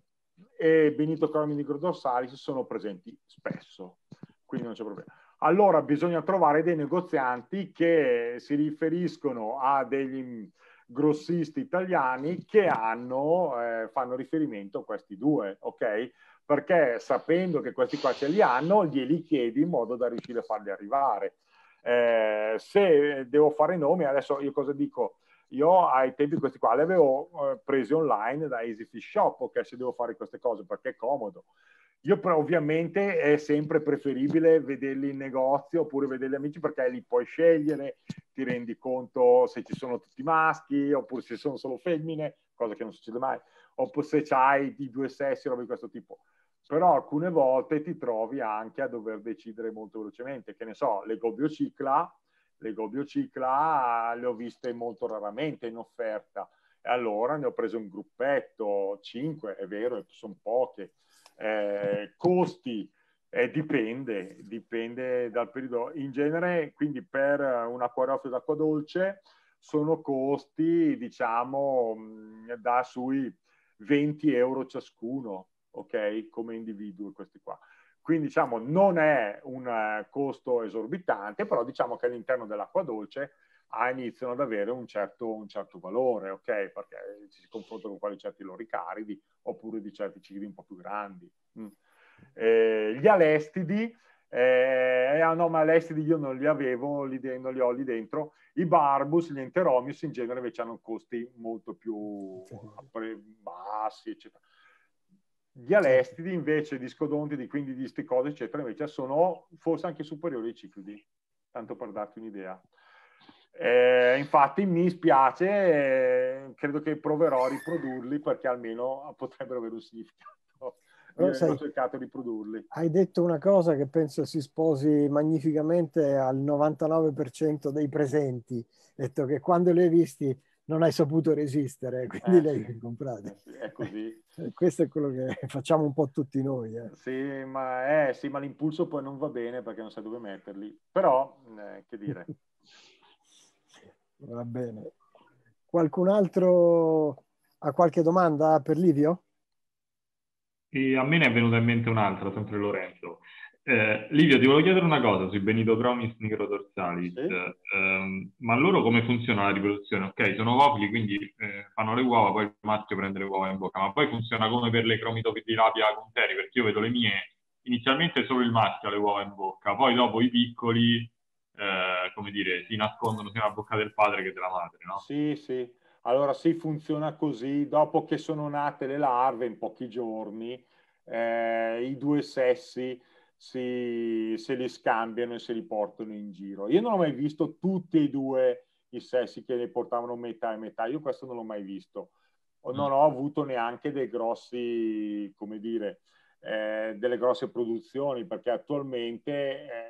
e Benito Crominico dorsalis sono presenti spesso, quindi non c'è problema. Allora bisogna trovare dei negozianti che si riferiscono a degli grossisti italiani che hanno, eh, fanno riferimento a questi due, ok? Perché sapendo che questi qua ce li hanno, glieli chiedi in modo da riuscire a farli arrivare. Eh, se devo fare nomi, adesso io cosa dico? Io ai tempi questi qua li avevo eh, presi online da Easy Fish Shop, ok? Se devo fare queste cose perché è comodo. Io però, ovviamente è sempre preferibile vederli in negozio oppure vederli amici perché li puoi scegliere, ti rendi conto se ci sono tutti maschi oppure se sono solo femmine, cosa che non succede mai, oppure se hai di due sessi, roba di questo tipo. Però alcune volte ti trovi anche a dover decidere molto velocemente, che ne so, le Gobiocicla, le Gobiocicla le ho viste molto raramente in offerta e allora ne ho preso un gruppetto, 5, è vero, sono poche eh, costi eh, dipende, dipende dal periodo. In genere, quindi per un acquariofilo d'acqua dolce sono costi, diciamo, mm, da sui 20 euro ciascuno, ok? Come individui questi qua. Quindi diciamo non è un costo esorbitante, però diciamo che all'interno dell'acqua dolce iniziano ad avere un certo, un certo valore, okay? Perché eh, ci si confrontano con quelli certi loricaridi oppure di certi cicli un po' più grandi. Mm. Eh, gli alestidi, eh, ah no, ma l'estidi io non li avevo, li de- non li ho lì dentro. I barbus, gli enteromius in genere invece hanno costi molto più bassi, eccetera. Gli certo. alestidi invece, di scodontidi, quindi di sti eccetera, invece sono forse anche superiori ai ciclidi, tanto per darti un'idea. Eh, infatti mi spiace, eh, credo che proverò a riprodurli perché almeno potrebbero avere un significato. [LAUGHS] Però sai, ho cercato di produrli. Hai detto una cosa che penso si sposi magnificamente al 99% dei presenti, detto che quando li hai visti non hai saputo resistere, [LAUGHS] quindi eh, lei li comprate. Eh, sì, è così. Eh, questo è quello che [LAUGHS] facciamo un po' tutti noi. Eh. Sì, ma, eh, sì, ma l'impulso poi non va bene perché non sai dove metterli. Però, eh, che dire. Va bene. Qualcun altro ha qualche domanda per Livio? E a me ne è venuta in mente un'altra, sempre Lorenzo. Eh, Livio, ti volevo chiedere una cosa sui benidocromis microdorsalis. Sì. Eh, ma loro come funziona la riproduzione? Ok, sono cofili, quindi eh, fanno le uova, poi il maschio prende le uova in bocca, ma poi funziona come per le di cromitopidilapia conteri, perché io vedo le mie, inizialmente solo il maschio ha le uova in bocca, poi dopo i piccoli eh, come dire, si nascondono sia nella bocca del padre che della madre, no? Sì, sì. Allora sì, funziona così. Dopo che sono nate le larve, in pochi giorni, eh, i due sessi si, se li scambiano e se li portano in giro. Io non ho mai visto tutti e due i sessi che ne portavano metà e metà, io questo non l'ho mai visto. Mm. Non ho avuto neanche dei grossi, come dire, eh, delle grosse produzioni, perché attualmente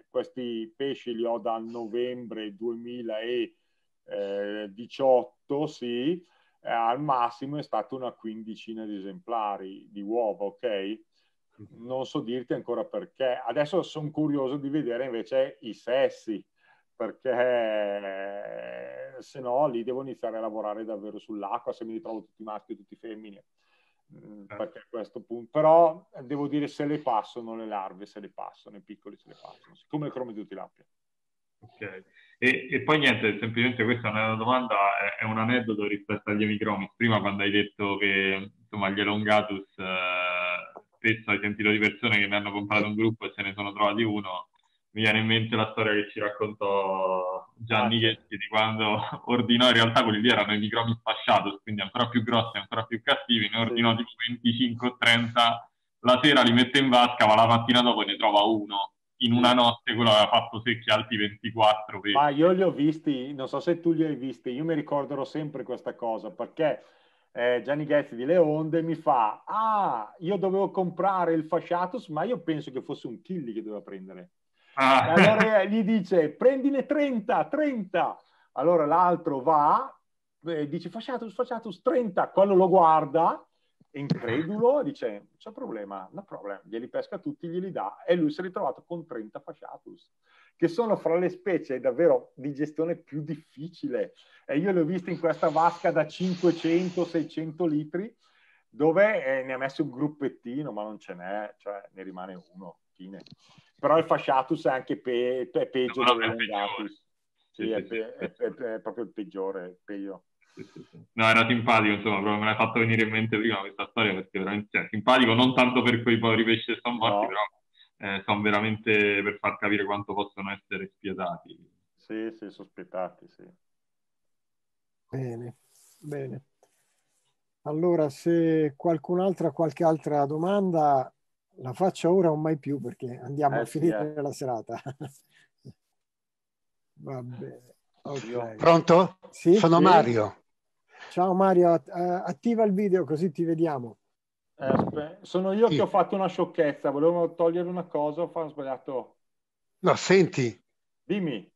eh, questi pesci li ho da novembre 2018, sì, eh, al massimo è stata una quindicina di esemplari di uova, ok? Non so dirti ancora perché. Adesso sono curioso di vedere invece i sessi, perché eh, se no lì devo iniziare a lavorare davvero sull'acqua, se mi ritrovo tutti maschi e tutti femmine. Mm, eh. perché a questo punto, però devo dire se le passano le larve, se le passano, i piccoli se le passano, siccome le crome di utilappia. Ok, e, e, poi niente, semplicemente questa è una domanda, è, è un aneddoto rispetto agli emicromis. Prima quando hai detto che insomma gli elongatus, eh, spesso hai sentito di persone che ne hanno comprato un gruppo e se ne sono trovati uno mi viene in mente la storia che ci raccontò Gianni Ghetti di quando [LAUGHS] ordinò, in realtà quelli lì erano i microbi sfasciato, quindi ancora più grossi, ancora più cattivi, ne ordinò tipo 25 o 30, la sera li mette in vasca, ma la mattina dopo ne trova uno. In una notte quello aveva fatto secchi altri 24 pesci. Ma io li ho visti, non so se tu li hai visti, io mi ricorderò sempre questa cosa, perché eh, Gianni Ghezzi di Leonde mi fa, ah, io dovevo comprare il fasciatus, ma io penso che fosse un killi che doveva prendere. Ah. Allora gli dice prendine 30, 30. Allora l'altro va e eh, dice Fasciatus, Fasciatus, 30. Quello lo guarda, incredulo, dice c'è un problema, no problem. Glieli pesca tutti, glieli dà e lui si è ritrovato con 30 Fasciatus che sono fra le specie davvero di gestione più difficile. E io le ho viste in questa vasca da 500-600 litri, dove eh, ne ha messo un gruppettino, ma non ce n'è, cioè ne rimane uno fine. Però il fasciatus è anche pe- pe- peggio no, del Longatus. Sì, è, pe- è, è, è, proprio il peggiore, peggio. No, era simpatico, insomma, proprio me l'hai fatto venire in mente prima questa storia perché veramente cioè, simpatico, non tanto per quei poveri pesci che sono morti, no. però eh, sono veramente per far capire quanto possono essere spietati. Sì, sì, sospettati, sì. Bene, bene. Allora, se qualcun altro ha qualche altra domanda, la faccio ora o mai più perché andiamo eh, a finire sì, eh. la serata. [LAUGHS] Va Okay. Pronto? Sì? Sono sì. Mario. Ciao Mario, eh, attiva il video così ti vediamo. Eh, sono io sì. che ho fatto una sciocchezza, volevo togliere una cosa, ho sbagliato. No, senti. Dimmi.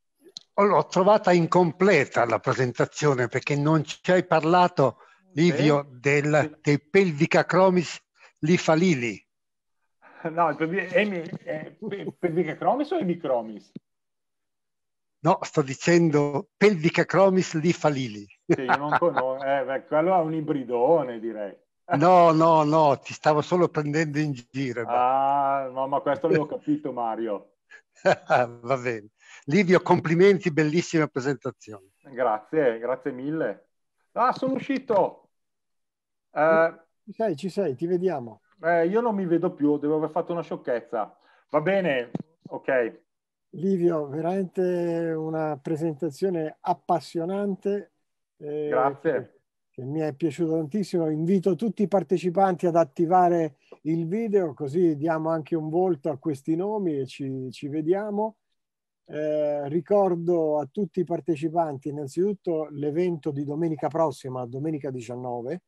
L'ho trovata incompleta la presentazione perché non ci hai parlato, Livio, del, dei pelvica cromis lifalili. No, per è, pelvica cromis o emicromis? No, sto dicendo pelvica cromis li falili. Sì, io non conosco, eh, quello è un ibridone direi. No, no, no, ti stavo solo prendendo in giro. Ah, no, ma questo l'ho capito Mario. [LAUGHS] Va bene. Livio, complimenti, bellissima presentazione. Grazie, grazie mille. Ah, sono uscito. Eh, ci sei, ci sei, ti vediamo eh, io non mi vedo più, devo aver fatto una sciocchezza. Va bene, ok. Livio, veramente una presentazione appassionante. Eh, Grazie. Che, mi è piaciuto tantissimo. Invito tutti i partecipanti ad attivare il video, così diamo anche un volto a questi nomi e ci, ci vediamo. Eh, ricordo a tutti i partecipanti innanzitutto l'evento di domenica prossima, domenica 19,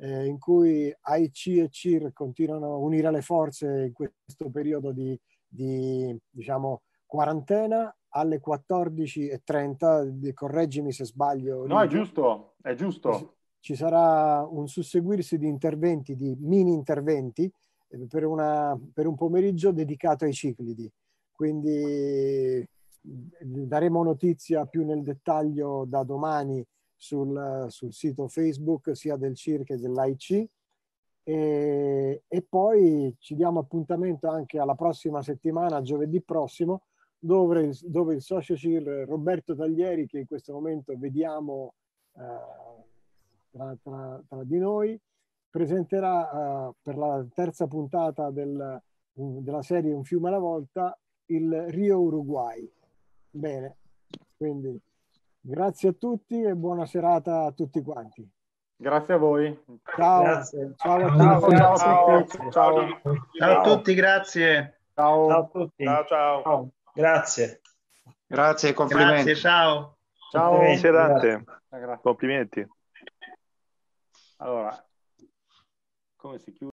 eh, in cui AIC e CIR continuano a unire le forze in questo periodo di, di diciamo, quarantena alle 14.30, correggimi se sbaglio. No, è giusto, è giusto. Ci sarà un susseguirsi di interventi, di mini interventi, eh, per, una, per un pomeriggio dedicato ai ciclidi. Quindi mm, daremo notizia più nel dettaglio da domani sul, sul sito Facebook sia del CIR che dell'AIC. E, e poi ci diamo appuntamento anche alla prossima settimana, giovedì prossimo, dove, dove il socio CIR Roberto Taglieri, che in questo momento vediamo eh, tra, tra, tra, di noi, presenterà eh, per la terza puntata del, della serie Un fiume alla volta il Rio Uruguay. Bene, quindi Grazie a tutti e buona serata a tutti quanti. Grazie a voi. Ciao. Ciao a tutti. Ciao, ciao, ciao. ciao. ciao a tutti, grazie. Ciao. ciao a tutti. Ciao, ciao. ciao. Grazie. Grazie, complimenti. Grazie, ciao. Ciao. Complimenti. Serate. Grazie. Complimenti. Allora, come si chiude?